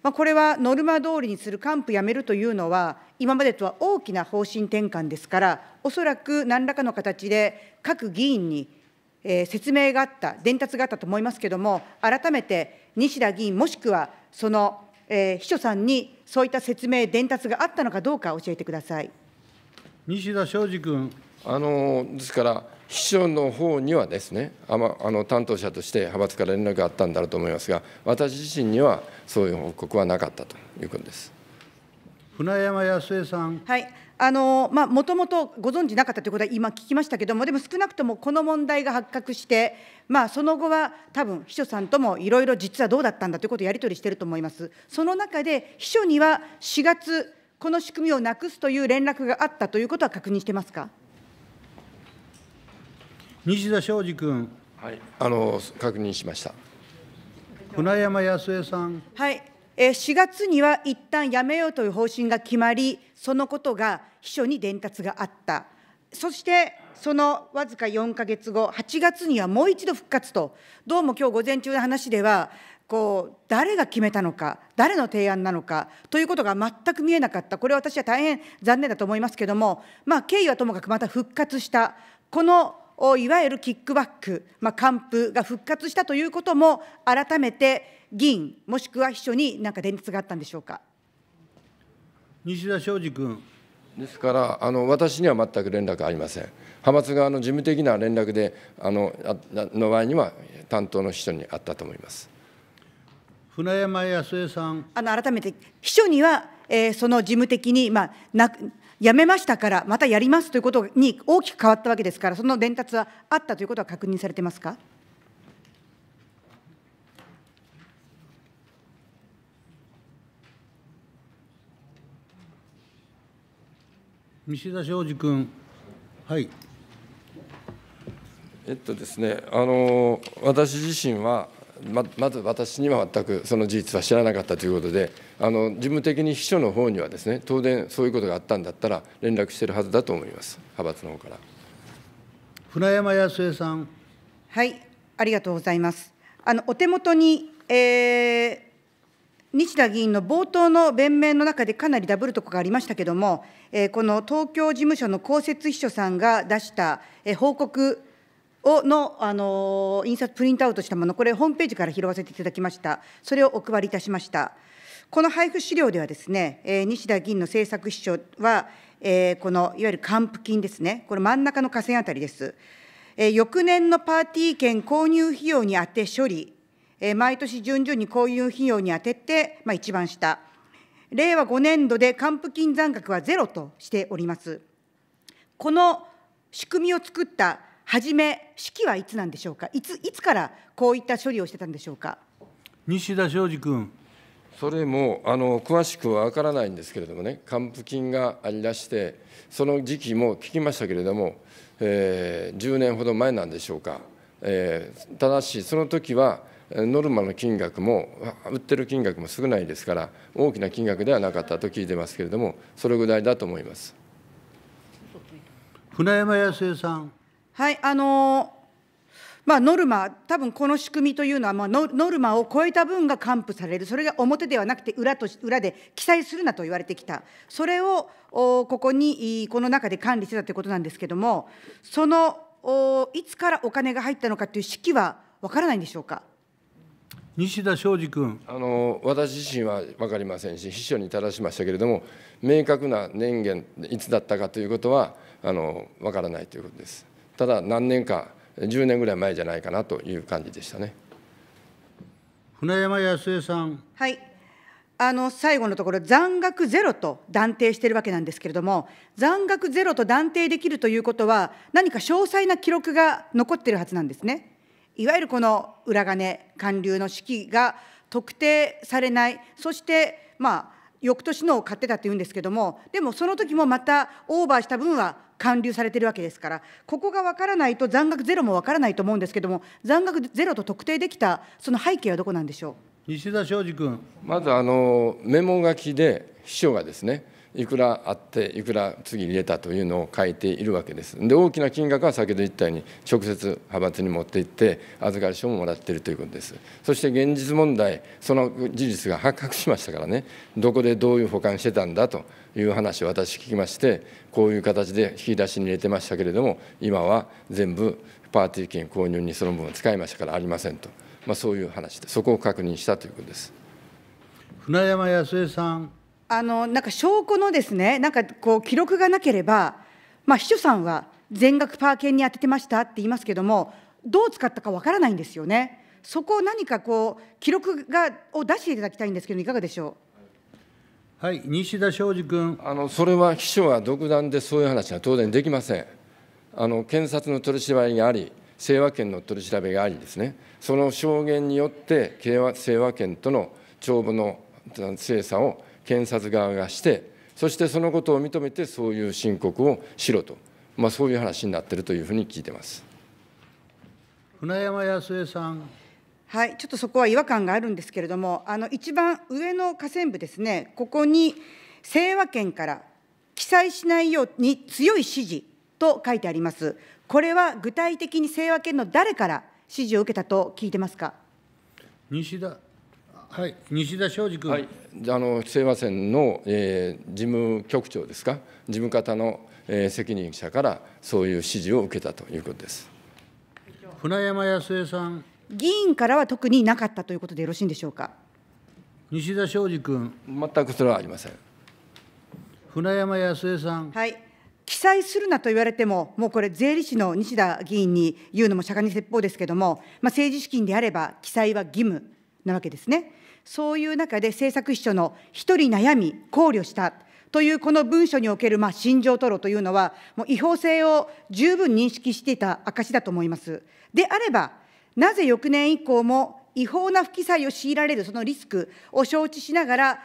まあ、これはノルマ通りにする還付やめるというのは、今までとは大きな方針転換ですから、おそらく何らかの形で各議員に説明があった、伝達があったと思いますけれども、改めて西田議員、もしくはその秘書さんにそういった説明、伝達があったのかどうか、教えてください西田昌司君。あのですから秘書の方にはですねあ、ま、あの担当者として派閥から連絡があったんだろうと思いますが私自身にはそういう報告はなかったということです船山康江さん。はいあのまあ、もともとご存じなかったということは今聞きましたけども、でも少なくともこの問題が発覚して、まあ、その後は多分秘書さんともいろいろ実はどうだったんだということをやり取りしていると思います。その中で秘書には4月、この仕組みをなくすという連絡があったということは確認してますか。西田昌司君。はい、あの確認しました。船山康江さん。はい。え4月には一旦やめようという方針が決まり、そのことが秘書に伝達があった。そしてそのわずか4か月後、8月にはもう一度復活と、どうも今日午前中の話では、こう誰が決めたのか、誰の提案なのかということが全く見えなかった、これは私は大変残念だと思いますけれども、まあ、経緯はともかくまた復活した、このいわゆるキックバック、まあ、還付が復活したということも、改めて議員、もしくは秘書に何か伝達があったんでしょうか西田昌司君。ですからあの、私には全く連絡ありません。派閥側の事務的な連絡で、あのあの場合には担当の秘書にあったと思います。船山康江さんあの改めて、秘書には、えー、その事務的に、まあ、なやめましたから、またやりますということに大きく変わったわけですから、その伝達はあったということは確認されてますか。西田昌司君。はい。えっとですね、あの私自身はままず私には全くその事実は知らなかったということで、あの事務的に秘書の方にはですね、当然そういうことがあったんだったら、連絡してるはずだと思います、派閥の方から。船山康江さん。はい、ありがとうございます。あのお手元に、えー、西田議員の冒頭の弁明の中でかなりダブるところがありましたけれども、えこの東京事務所の公設秘書さんが出した、え報告をのあの印刷、プリントアウトしたもの、これ、ホームページから拾わせていただきました、それをお配りいたしました。この配布資料ではですね、えー、西田議員の政策秘書は、えー、このいわゆる還付金ですね、これ、真ん中の河川あたりです。えー、翌年のパーティー券購入費用に充て処理、えー、毎年順々に購入費用に充てて、まあ、一番下、令和5年度で還付金残額はゼロとしております。この仕組みを作った始め、式はいつなんでしょうか、いついつからこういった処理をしてたんでしょうか西田昌司君。それもあの詳しくは分からないんですけれどもね、還付金がありだして、その時期も聞きましたけれども、えー、10年ほど前なんでしょうか、えー、ただし、その時はノルマの金額も、売ってる金額も少ないですから、大きな金額ではなかったと聞いてますけれども、それぐらいだと思います。船山康江さんはい、あのまあ、ノルマ、多分この仕組みというのは、まあ、ノルマを超えた分が還付される、それが表ではなくて裏と裏で記載するなと言われてきた、それをここに、この中で管理してたということなんですけれども、そのいつからお金が入ったのかという式は分からないんでしょうか。西田昌司君あの私自身は分かりませんし、秘書にたらしましたけれども、明確な年限、いつだったかということはあの分からないということです。ただ何年か10年ぐらい前じゃないかなという感じでしたね船山康江さん。はいあの最後のところ、残額ゼロと断定しているわけなんですけれども、残額ゼロと断定できるということは、何か詳細な記録が残っているはずなんですね。いわゆるこの裏金、還流の式が特定されない、そして、まあ、翌年のを買ってたっていうんですけども、でもその時もまたオーバーした分は還流されてるわけですから、ここが分からないと、残額ゼロも分からないと思うんですけども、残額ゼロと特定できた、その背景はどこなんでしょう西田昌司君。まずあのメモ書きで秘書がですねいくらあっていくら次入れたというのを書いているわけですで大きな金額は先ほど言ったように直接派閥に持っていって預かり証ももらっているということですそして現実問題その事実が発覚しましたからねどこでどういう保管してたんだという話を私聞きましてこういう形で引き出しに入れてましたけれども今は全部パーティー券購入にその分を使いましたからありませんと、まあ、そういう話でそこを確認したということです船山康江さんあのなんか証拠のですね、なんかこう記録がなければ、まあ、秘書さんは全額パー券に当ててましたって言いますけども、どう使ったかわからないんですよね。そこを何かこう記録がを出していただきたいんですけど、いかがでしょう。はい、西田昌司君。あのそれは秘書は独断でそういう話は当然できません。あの検察の取り調べがあり、清和圏の取り調べがありですね、その証言によって清和、清和圏との帳簿の精査を検察側がしてそしてそのことを認めてそういう申告をしろと、まあ、そういう話になっているというふうに聞いてます船山康江さん。はい、ちょっとそこは違和感があるんですけれども、あの一番上の河川部ですね、ここに清和県から記載しないように強い指示と書いてあります。これは具体的に清和県の誰から指示を受けたと聞いてますか。西田はい、西田昌司君、はい、あの規制和船の、えー、事務局長ですか、事務方の、えー、責任者からそういう指示を受けたということです。船山康江さん。議員からは特になかったということでよろしいんでしょうか。西田昌司君。全くそれはありません。船山康江さん。はい。記載するなと言われても、もうこれ、税理士の西田議員に言うのも釈迦に説法ですけれども、まあ、政治資金であれば、記載は義務なわけですね。そういう中で政策秘書の一人悩み、考慮したというこの文書における、まあ、心情吐露というのは、もう違法性を十分認識していた証だと思います。であれば、なぜ翌年以降も違法な不記載を強いられるそのリスクを承知しながら、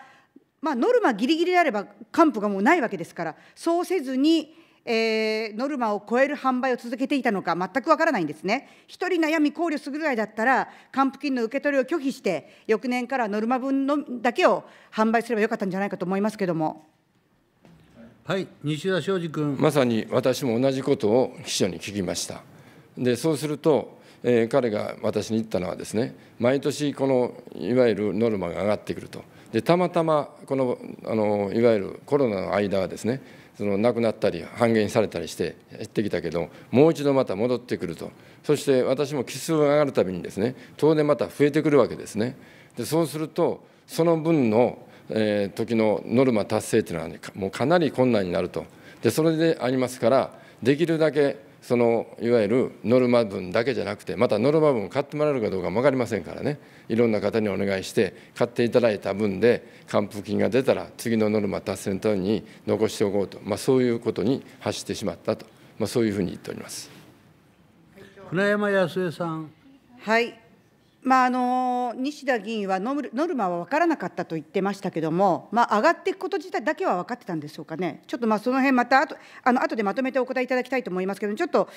まあ、ノルマぎりぎりであれば、還付がもうないわけですから、そうせずに、えー、ノルマを超える販売を続けていたのか、全くわからないんですね。1人悩み考慮するぐらいだったら、還付金の受け取りを拒否して、翌年からノルマ分のだけを販売すればよかったんじゃないかと思いますけれども。はい、西田昌司君。まさに私も同じことを秘書に聞きました。で、そうすると、えー、彼が私に言ったのはですね、毎年このいわゆるノルマが上がってくると。でたまたまこのあのいわゆるコロナの間はですねその亡くなったり半減されたりして減ってきたけどもう一度また戻ってくるとそして私も奇数が上がるたびにですね当然また増えてくるわけですねでそうするとその分の、えー、時のノルマ達成というのは、ね、もうかなり困難になるとでそれでありますからできるだけそのいわゆるノルマ分だけじゃなくてまたノルマ分を買ってもらえるかどうかも分かりませんからねいろんな方にお願いして買っていただいた分で還付金が出たら次のノルマ達成のために残しておこうと、まあ、そういうことに発してしまったと、まあ、そういうふうに言っております。船山康江さんはいまあ、あの西田議員はノルマは分からなかったと言ってましたけども、まあ、上がっていくこと自体だけは分かってたんでしょうかね、ちょっとまあその辺またあとあの後でまとめてお答えいただきたいと思いますけど、ちょっと,、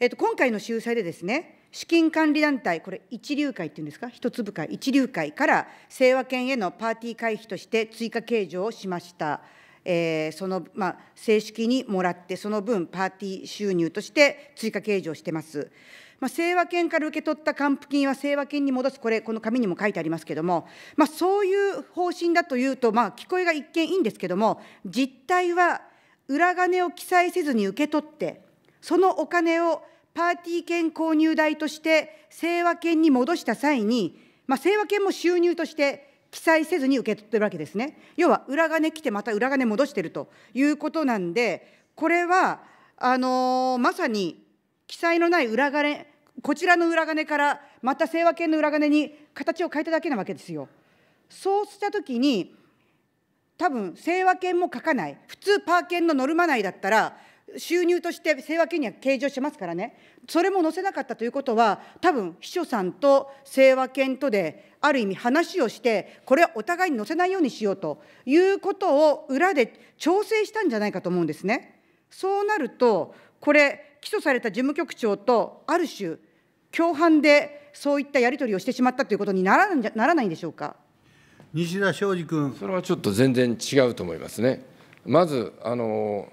えっと今回の秀才でですね、資金管理団体、これ、一流会っていうんですか、一粒会、一流会から清和圏へのパーティー会費として追加計上をしました。えー、その、まあ、正式にもらって、その分、パーティー収入として追加計上してます。まあ、清和権から受け取った還付金は清和権に戻す、これ、この紙にも書いてありますけれども、まあ、そういう方針だというと、まあ、聞こえが一見いいんですけれども、実態は裏金を記載せずに受け取って、そのお金をパーティー券購入代として清和券に戻した際に、まあ、清和券も収入として記載せずに受け取ってるわけですね。要は裏金来てまた裏金戻してるということなんで、これはあのー、まさに記載のない裏金こちらの裏金から、また清和圏の裏金に形を変えただけなわけですよ。そうしたときに、多分清和圏も書かない、普通、パー券のノルマ内だったら、収入として清和圏には計上してますからね、それも載せなかったということは、多分秘書さんと清和圏とで、ある意味話をして、これはお互いに載せないようにしようということを裏で調整したんじゃないかと思うんですね。そうなると、これ、起訴された事務局長と、ある種、共犯でそういったやり取りをしてしまったということにならならないんでしょうか西田昌司君。それはちょっと全然違うと思いますね。まずあの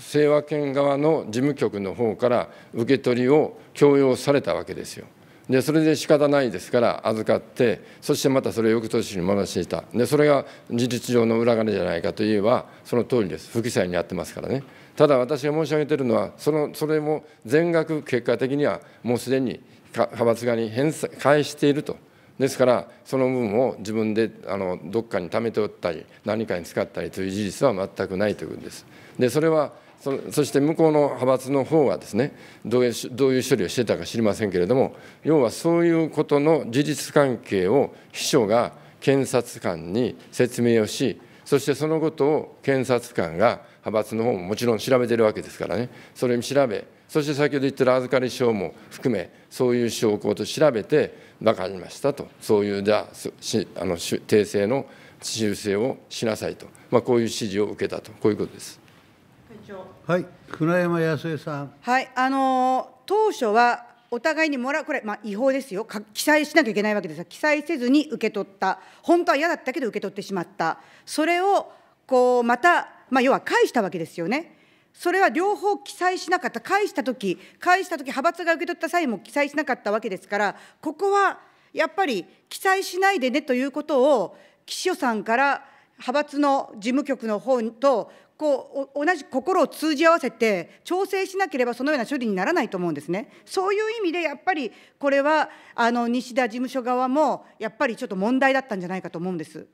清和県側の事務局の方から受け取りを強要されたわけですよ。でそれで仕方ないですから預かってそしてまたそれを翌年に戻していたでそれが事実上の裏金じゃないかといえばその通りです不記載にあってますからね。ただ私が申し上げているのはそのそれも全額結果的にはもうすでに派閥側に返返しているとですからその分を自分であのどっかに貯めておったり何かに使ったりという事実は全くないということです。でそれはそそして向こうの派閥の方はですねどういうどういう処理をしてたか知りませんけれども要はそういうことの事実関係を秘書が検察官に説明をしそしてそのことを検察官が派閥の方ももちろん調べてるわけですからね、それも調べ、そして先ほど言ってる預かり証も含め、そういう証拠と調べて、分かりましたと、そういうじゃあ、あの訂正の修正をしなさいと、まあ、こういう指示を受けたと、こういうことです。はい、船山康江さん。はい、あの当初はお互いにもらう、これ、まあ、違法ですよ、記載しなきゃいけないわけですが、記載せずに受け取った、本当は嫌だったけど受け取ってしまった、それをこうまたまあ、要は返したわけですよね。それは両方記載しなかった、返したとき、返したとき、派閥が受け取った際も記載しなかったわけですから、ここはやっぱり記載しないでねということを、岸尾さんから派閥の事務局の方とこう同じ心を通じ合わせて調整しなければそのような処理にならないと思うんですね。そういう意味でやっぱりこれはあの西田事務所側もやっぱりちょっと問題だったんじゃないかと思うんです。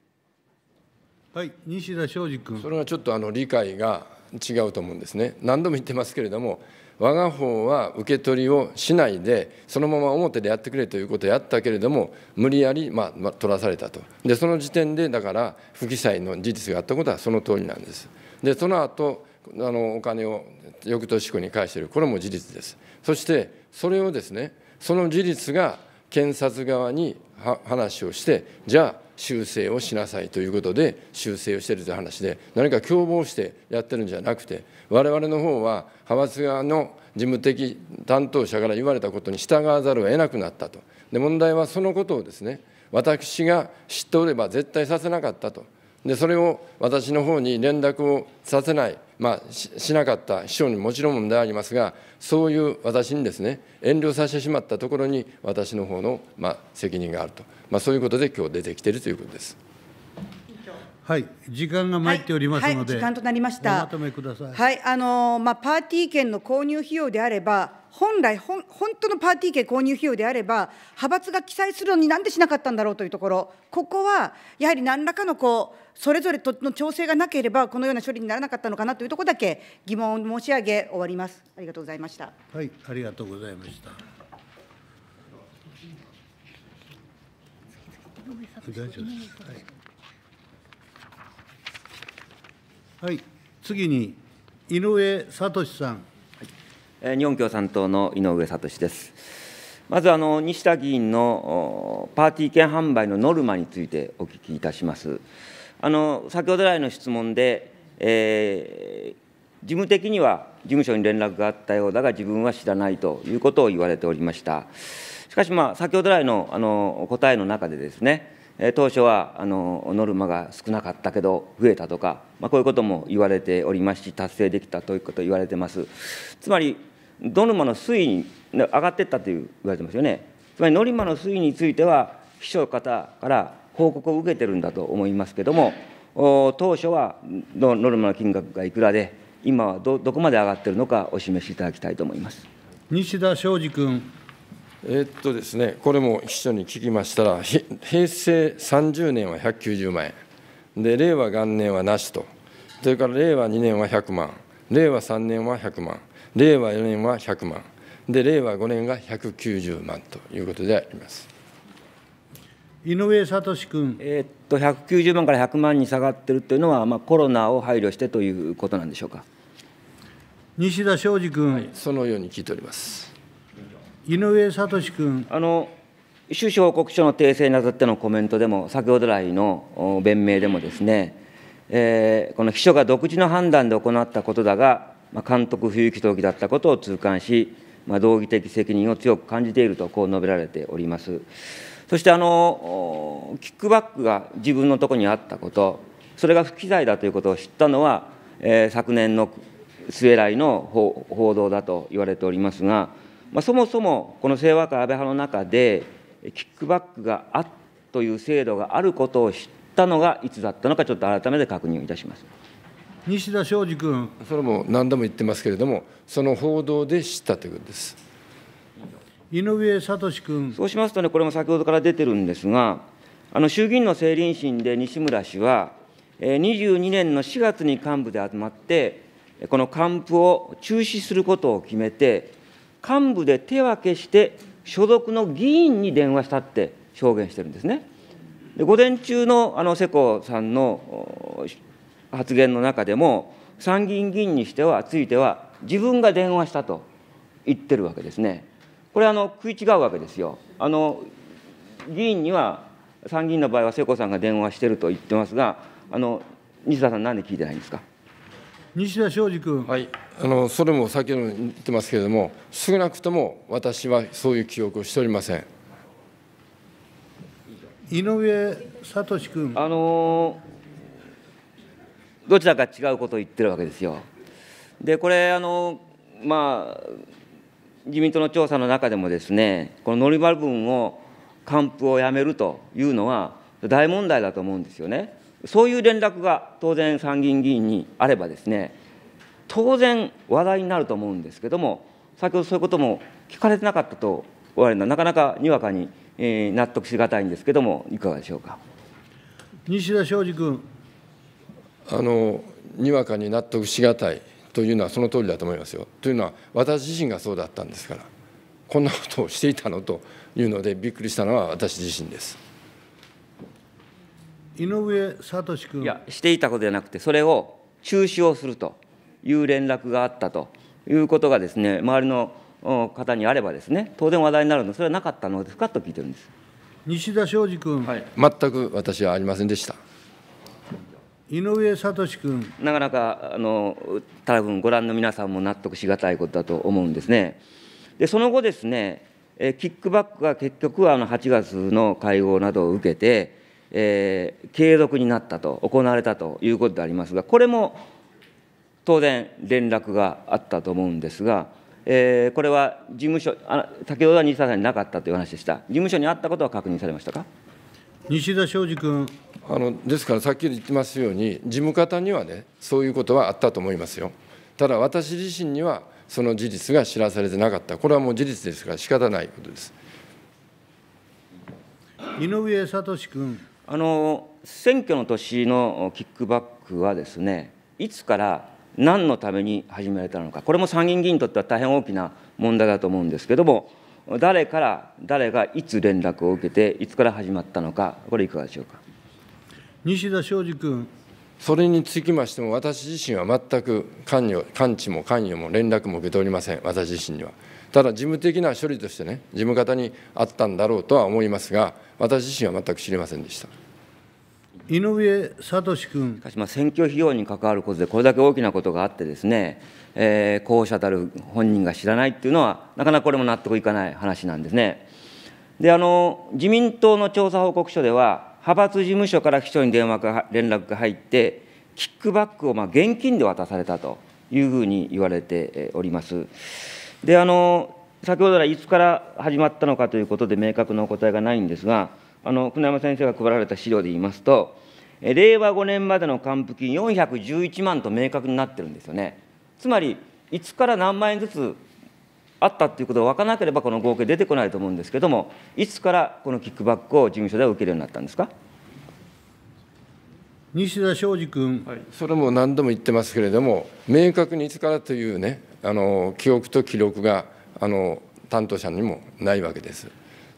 はい、西田昌司君。それはちょっとあの理解が違うと思うんですね。何度も言ってますけれども、我が方は受け取りをしないで、そのまま表でやってくれということをやったけれども、無理やり、まあ、ま取らされたと。で、その時点で、だから、不記載の事実があったことはその通りなんです。で、その後、あのお金を翌年子に返している、これも事実です。そして、それをですね、その事実が検察側に話をして、じゃあ、修正をしなさいということで修正をしているという話で何か共謀してやってるんじゃなくて我々の方は派閥側の事務的担当者から言われたことに従わざるを得なくなったとで問題はそのことをですね私が知っておれば絶対させなかったとでそれを私の方に連絡をさせない、まあ、しなかった秘書にもちろん問題ありますがそういう私にですね遠慮させてしまったところに私の方の、まあ、責任があるとまあ、そういうことで今日出てきているということです。はい、時間が参っておりますので、はいはい、時間となりました。まとめください。はい、あのまあパーティー券の購入費用であれば、本来本本当のパーティー券購入費用であれば、派閥が記載するのになんでしなかったんだろうというところ、ここはやはり何らかのこうそれぞれとの調整がなければこのような処理にならなかったのかなというところだけ疑問を申し上げ終わります。ありがとうございました。はい、ありがとうございました。大丈夫はい、はい、次に井上聡さん。日本共産党の井上聡です。まずあの西田議員のパーティー券販売のノルマについてお聞きいたします。あの先ほど来の質問で、えー、事務的には事務所に連絡があったようだが、自分は知らないということを言われておりました。しかし、まあ、先ほど来のあの答えの中でですね、当初はあのノルマが少なかったけど増えたとか、まあ、こういうことも言われておりますし達成できたということ言われてますつまりノルマの推移に上がっていったという言われてますよねつまりノルマの推移については秘書方から報告を受けてるんだと思いますけども当初はノルマの金額がいくらで今はどどこまで上がっているのかお示しいただきたいと思います西田昌司君。えっとですね、これも秘書に聞きましたら、平成30年は190万円、で令和元年はなしと、それから令和2年は100万、令和3年は100万、令和4年は100万、で令和5年が190万ということであります。井上聡君、えー、っと190万から100万に下がってるというのは、まあ、コロナを配慮してということなんでしょうか西田昌司君、はい、そのように聞いております。井上聡君。あの収支報告書の訂正にあたってのコメントでも、先ほど来の弁明でもですね、えー、この秘書が独自の判断で行ったことだが、まあ、監督不行ききだったことを痛感し、まあ、道義的責任を強く感じていると、こう述べられております。そしてあの、キックバックが自分のところにあったこと、それが不記載だということを知ったのは、えー、昨年の末来の報道だと言われておりますが、まあ、そもそもこの清和会安倍派の中で、キックバックがあっという制度があることを知ったのがいつだったのか、ちょっと改めて確認いたします西田昌司君。それも何度も言ってますけれども、その報道で知ったということです。井上聡君そうしますとね、これも先ほどから出てるんですが、あの衆議院の政倫審で西村氏は、22年の4月に幹部で集まって、この還付を中止することを決めて、幹部で手分けして所属の議員に電話したって証言してるんですね。で午前中のあの世耕さんの発言の中でも、参議院議員にしては、ついては、自分が電話したと言ってるわけですね。これあの、食い違うわけですよ。あの議員には、参議院の場合は世耕さんが電話してると言ってますが、あの西田さん、なんで聞いてないんですか。西田昌司君。はいあのそれも先ほど言ってますけれども、少なくとも私はそういう記憶をしておりません井上聡君。あのどちらか違うことを言ってるわけですよ。でこれあのまあ自民党の調査の中でもですねこのノリバル分を還付をやめるというのは大問題だと思うんですよね。そういう連絡が当然参議院議員にあればですね当然話題になると思うんですけども先ほどそういうことも聞かれてなかったとおわれるのはなかなかにわかに、え納得しがたいんですけどもいかがでしょうか西田昌司君あのにわかに納得しがたいというのはその通りだと思いますよ。というのは私自身がそうだったんですからこんなことをしていたのというのでびっくりしたのは私自身です。井上聡君いやしていたことじゃなくてそれを中止をするという連絡があったということがですね周りの方にあればですね当然話題になるのそれはなかったのですかと聞いてるんです西田昌司君、はい、全く私はありませんでした井上聡君なかなかあの多分ご覧の皆さんも納得しがたいことだと思うんですねでその後ですねえキックバックが結局はあの8月の会合などを受けて、えー、継続になったと行われたということでありますがこれも当然、連絡があったと思うんですが、えー、これは事務所あ、先ほどは西田さんになかったという話でした、事務所にあったことは確認されましたか西田昌司君あの。ですから、さっき言ってますように、事務方にはね、そういうことはあったと思いますよ。ただ、私自身にはその事実が知らされてなかった、これはもう事実ですから、仕方ないことです。井上聡君あの選挙の年のキックバックはですねいつから何のために始められたのか、これも参議院議員にとっては大変大きな問題だと思うんですけれども、誰から誰がいつ連絡を受けて、いつから始まったのか、これ、いかがでしょうか西田昌司君。それにつきましても、私自身は全く関与関知も関与も連絡も受けておりません、私自身には。ただ、事務的な処理としてね、事務方にあったんだろうとは思いますが、私自身は全く知りませんでした。井上聡君。しかし、まあ、選挙費用に関わることで、これだけ大きなことがあってですね、えー、候補者たる本人が知らないっていうのは、なかなかこれも納得いかない話なんですね。であの自民党の調査報告書では、派閥事務所から秘書に電話が連絡が入って、キックバックをまあ現金で渡されたというふうに言われております。であの先ほどはらいつから始まったのかということで、明確なお答えがないんですが、あの久山先生が配られた資料で言いますと、令和5年までの還付金411万と明確になってるんですよね。つまり、いつから何万円ずつあったっていうことが分からなければ、この合計出てこないと思うんですけれども、いつからこのキックバックを事務所では受けるようになったんですか。西田昌司君、はい、それも何度も言ってますけれども、明確にいつからというね、あの記憶と記録があの担当者にもないわけです。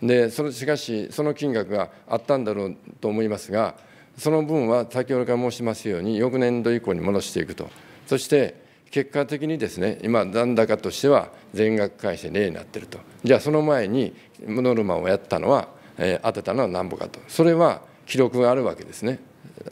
でそのしかし、その金額があったんだろうと思いますが、その分は先ほどから申しますように、翌年度以降に戻していくと、そして結果的にですね、今、残高としては全額返して0になっていると、じゃあ、その前にノルマをやったのは、えー、当てたのはなんぼかと、それは記録があるわけですね、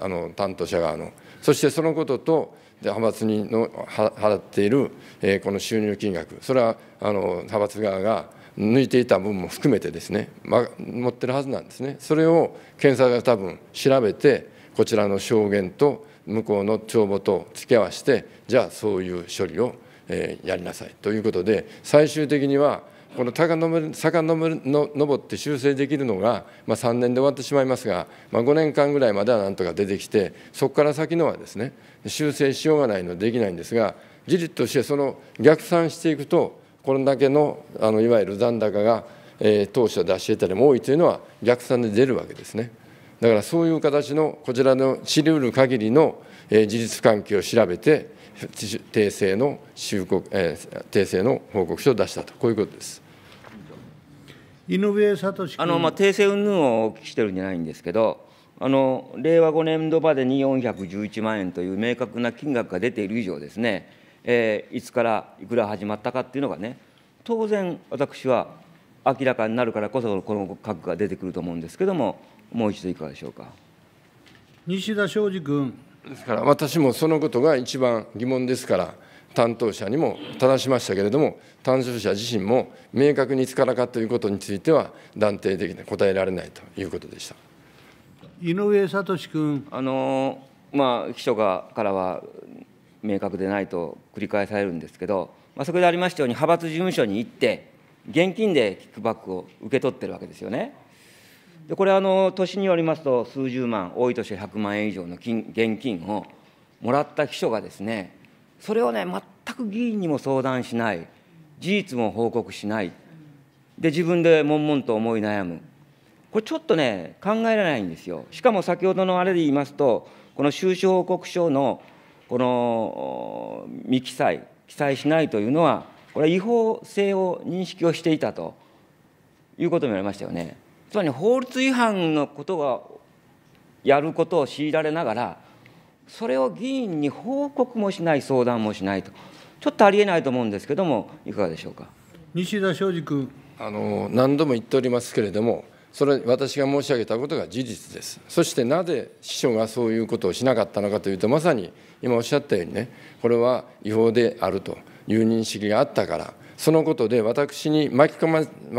あの担当者側の。そしてそのことと派閥にの払っている、えー、この収入金額、それはあの派閥側が抜いていた分も含めてですね、ま、持ってるはずなんですねそれを検察が多分調べてこちらの証言と向こうの帳簿と付き合わせてじゃあそういう処理を、えー、やりなさいということで最終的にはこの高の坂の上って修正できるのが、まあ、3年で終わってしまいますが、まあ、5年間ぐらいまではなんとか出てきてそこから先のはですね修正しようがないのでできないんですが事実としてその逆算していくとこれだけのあのいわゆる残高が、えー、当初出しいたりも多いというのは逆算で出るわけですね。だからそういう形のこちらの知りうる限りの、えー、事実関係を調べて訂正のえー、訂正の報告書を出したとこういうことです。井上聡あの、まあ、訂正云々をお聞きしてるんじゃないんですけど、あの令和5年度までに411万円という明確な金額が出ている以上ですね、えー、いつからいくら始まったかっていうのがね当然私は明らかになるからこそこの核が出てくると思うんですけどももう一度いかがでしょうか西田昌司君ですから私もそのことが一番疑問ですから担当者にも正しましたけれども担当者自身も明確にいつからかということについては断定的に答えられないということでした井上聡君あのまあ秘書がからは明確でないと繰り返されるんですけど、まあ、そこでありましたように派閥事務所に行って現金でキックバックを受け取ってるわけですよね。でこれあの年によりますと数十万多い年は100万円以上の金現金をもらった秘書がですねそれをね全く議員にも相談しない事実も報告しないで自分で悶々と思い悩むこれちょっとね考えられないんですよしかも先ほどのあれで言いますとこの収支報告書のこの未記載、記載しないというのは、これは違法性を認識をしていたということになりましたよね。つまり法律違反のことがやることを強いられながら、それを議員に報告もしない、相談もしないと、ちょっとありえないと思うんですけども、いかがでしょうか。西田昌司君あの何度も言っておりますけれども、それ私が申し上げたことが事実です。そしてなぜ秘書がそういうことをしなかったのかというと、まさに今おっしゃったようにねこれは違法であるという認識があったからそのことで私に巻き込ま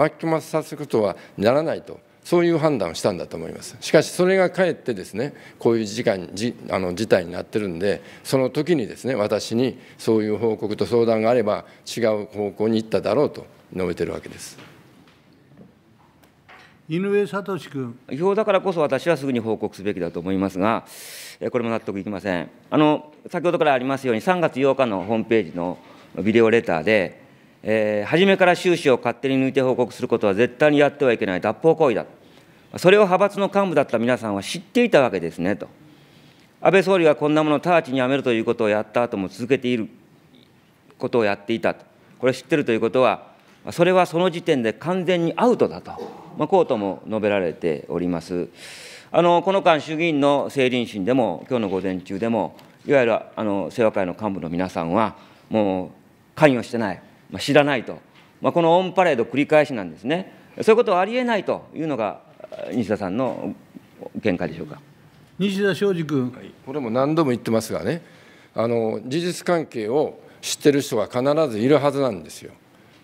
巻き込まさせることはならないとそういう判断をしたんだと思いますしかしそれがかえってですねこういう事態じあの事態になってるんでその時にですね私にそういう報告と相談があれば違う方向に行っただろうと述べてるわけです。井上聡君違法だからこそ私はすぐに報告すべきだと思いますがこれも納得いきません。あの先ほどからありますように、3月8日のホームページのビデオレターで、えー、初めから収支を勝手に抜いて報告することは絶対にやってはいけない脱法行為だ、それを派閥の幹部だった皆さんは知っていたわけですねと、安倍総理がこんなものを直ちにやめるということをやった後も続けていることをやっていたと、これ知ってるということは、それはその時点で完全にアウトだと、まあ、こうとも述べられております。あのこの間、衆議院の政倫審でも、今日の午前中でも、いわゆるあの清和会の幹部の皆さんは、もう関与してない、まあ、知らないと、まあ、このオンパレード繰り返しなんですね、そういうことはありえないというのが、西田さんの見解でしょうか。西田昌司君、はい、これも何度も言ってますがね、あの事実関係を知ってる人が必ずいるはずなんですよ。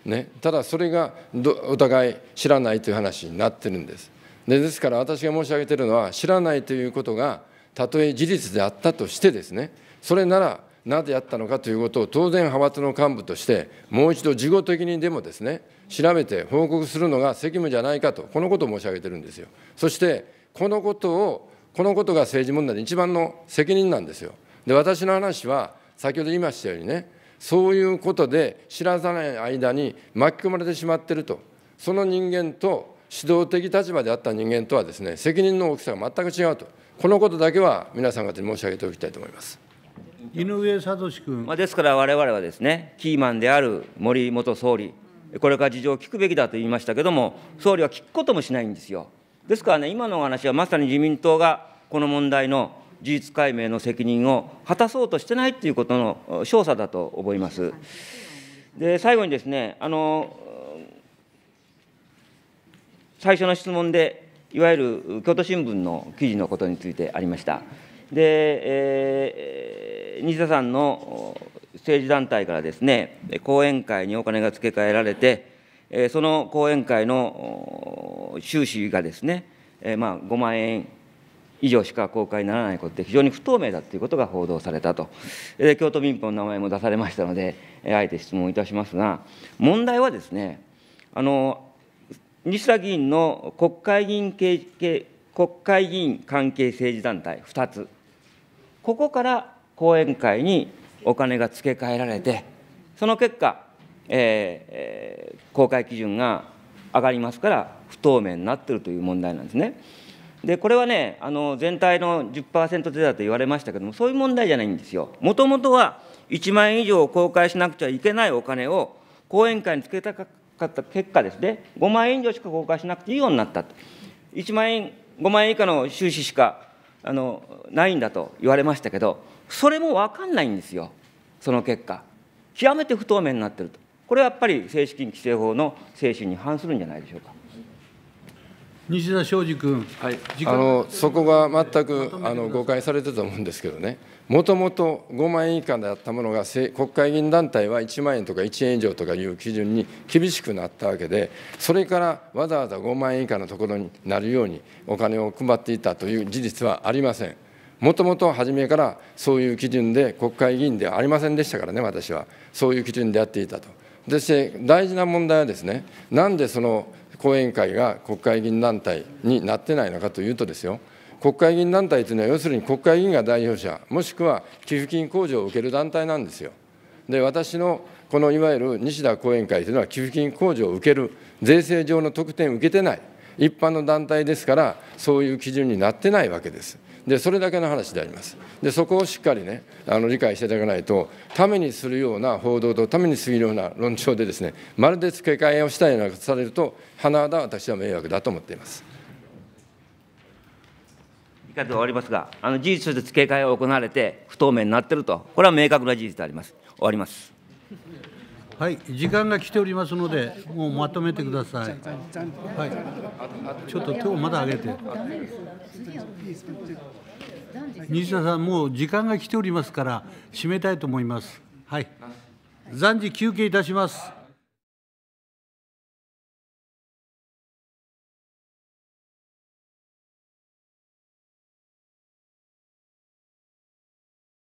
ね、ただそれがお互い知らないという話になってるんです。でですから私が申し上げているのは知らないということがたとえ事実であったとしてですねそれならなぜやったのかということを当然派閥の幹部としてもう一度事後的にでもですね調べて報告するのが責務じゃないかとこのことを申し上げているんですよそしてこのことをこのことが政治問題の一番の責任なんですよで私の話は先ほど言いましたようにねそういうことで知らざない間に巻き込まれてしまっているとその人間と指導的立場であった人間とはですね責任の大きさが全く違うと、このことだけは皆さん方に申し上げておきたいと思います。井上聡君、まあ、ですから、われわれはですねキーマンである森元総理、これから事情を聞くべきだと言いましたけれども、総理は聞くこともしないんですよ。ですからね、今のお話はまさに自民党がこの問題の事実解明の責任を果たそうとしてないということの証左だと思います。で最後にですねあの最初の質問で、いわゆる京都新聞の記事のことについてありました。で、えー、西田さんの政治団体からですね、後援会にお金が付け替えられて、その後援会の収支がですね、まあ、5万円以上しか公開にならないことで、非常に不透明だということが報道されたと、で京都民法の名前も出されましたので、あえて質問いたしますが、問題はですね、あの西田議員の国会議員系国会議員関係政治団体2つ、ここから後援会にお金が付け替えられて、その結果、えー、公開基準が上がりますから、不透明になっているという問題なんですね。でこれはね、あの全体の10%程度だと言われましたけれども、そういう問題じゃないんですよ。もともとは1万円以上公開しなくちゃいけないお金を、後援会に付けたかった結果ですね、5万円以上しか公開しなくていいようになったと。1万円、5万円以下の収支しかあのないんだと言われましたけど、それも分かんないんですよ、その結果。極めて不透明になってると。これはやっぱり正式規制法の精神に反するんじゃないでしょうか。西田昌司君、はい、あのそこが全くあの誤解されてたと思うんですけどね、もともと5万円以下だったものが国会議員団体は1万円とか1円以上とかいう基準に厳しくなったわけでそれからわざわざ5万円以下のところになるようにお金を配っていたという事実はありません。もともと初めからそういう基準で国会議員ではありませんでしたからね私はそういう基準でやっていたと。そして大事な問題はですねなんでその後援会が国会議員団体になってないのかというとですよ国会議員団体というのは、要するに国会議員が代表者、もしくは寄付金控除を受ける団体なんですよ。で、私のこのいわゆる西田後援会というのは、寄付金控除を受ける、税制上の特典を受けてない、一般の団体ですから、そういう基準になってないわけです。で、それだけの話であります。で、そこをしっかりね、あの理解していただかないと、ためにするような報道と、ためにすぎるような論調でですね、まるで付け替えをしたようなことされると、甚だ私は迷惑だと思っています。いかず終わりますが、あの事実として付け替えが行われて、不透明になっていると、これは明確な事実であります。終わります。はい、時間が来ておりますので、もうまとめてください。はい、ちょっと手をまだ上げて。西田さん、もう時間が来ておりますから、締めたいと思います。はい、暫時休憩いたします。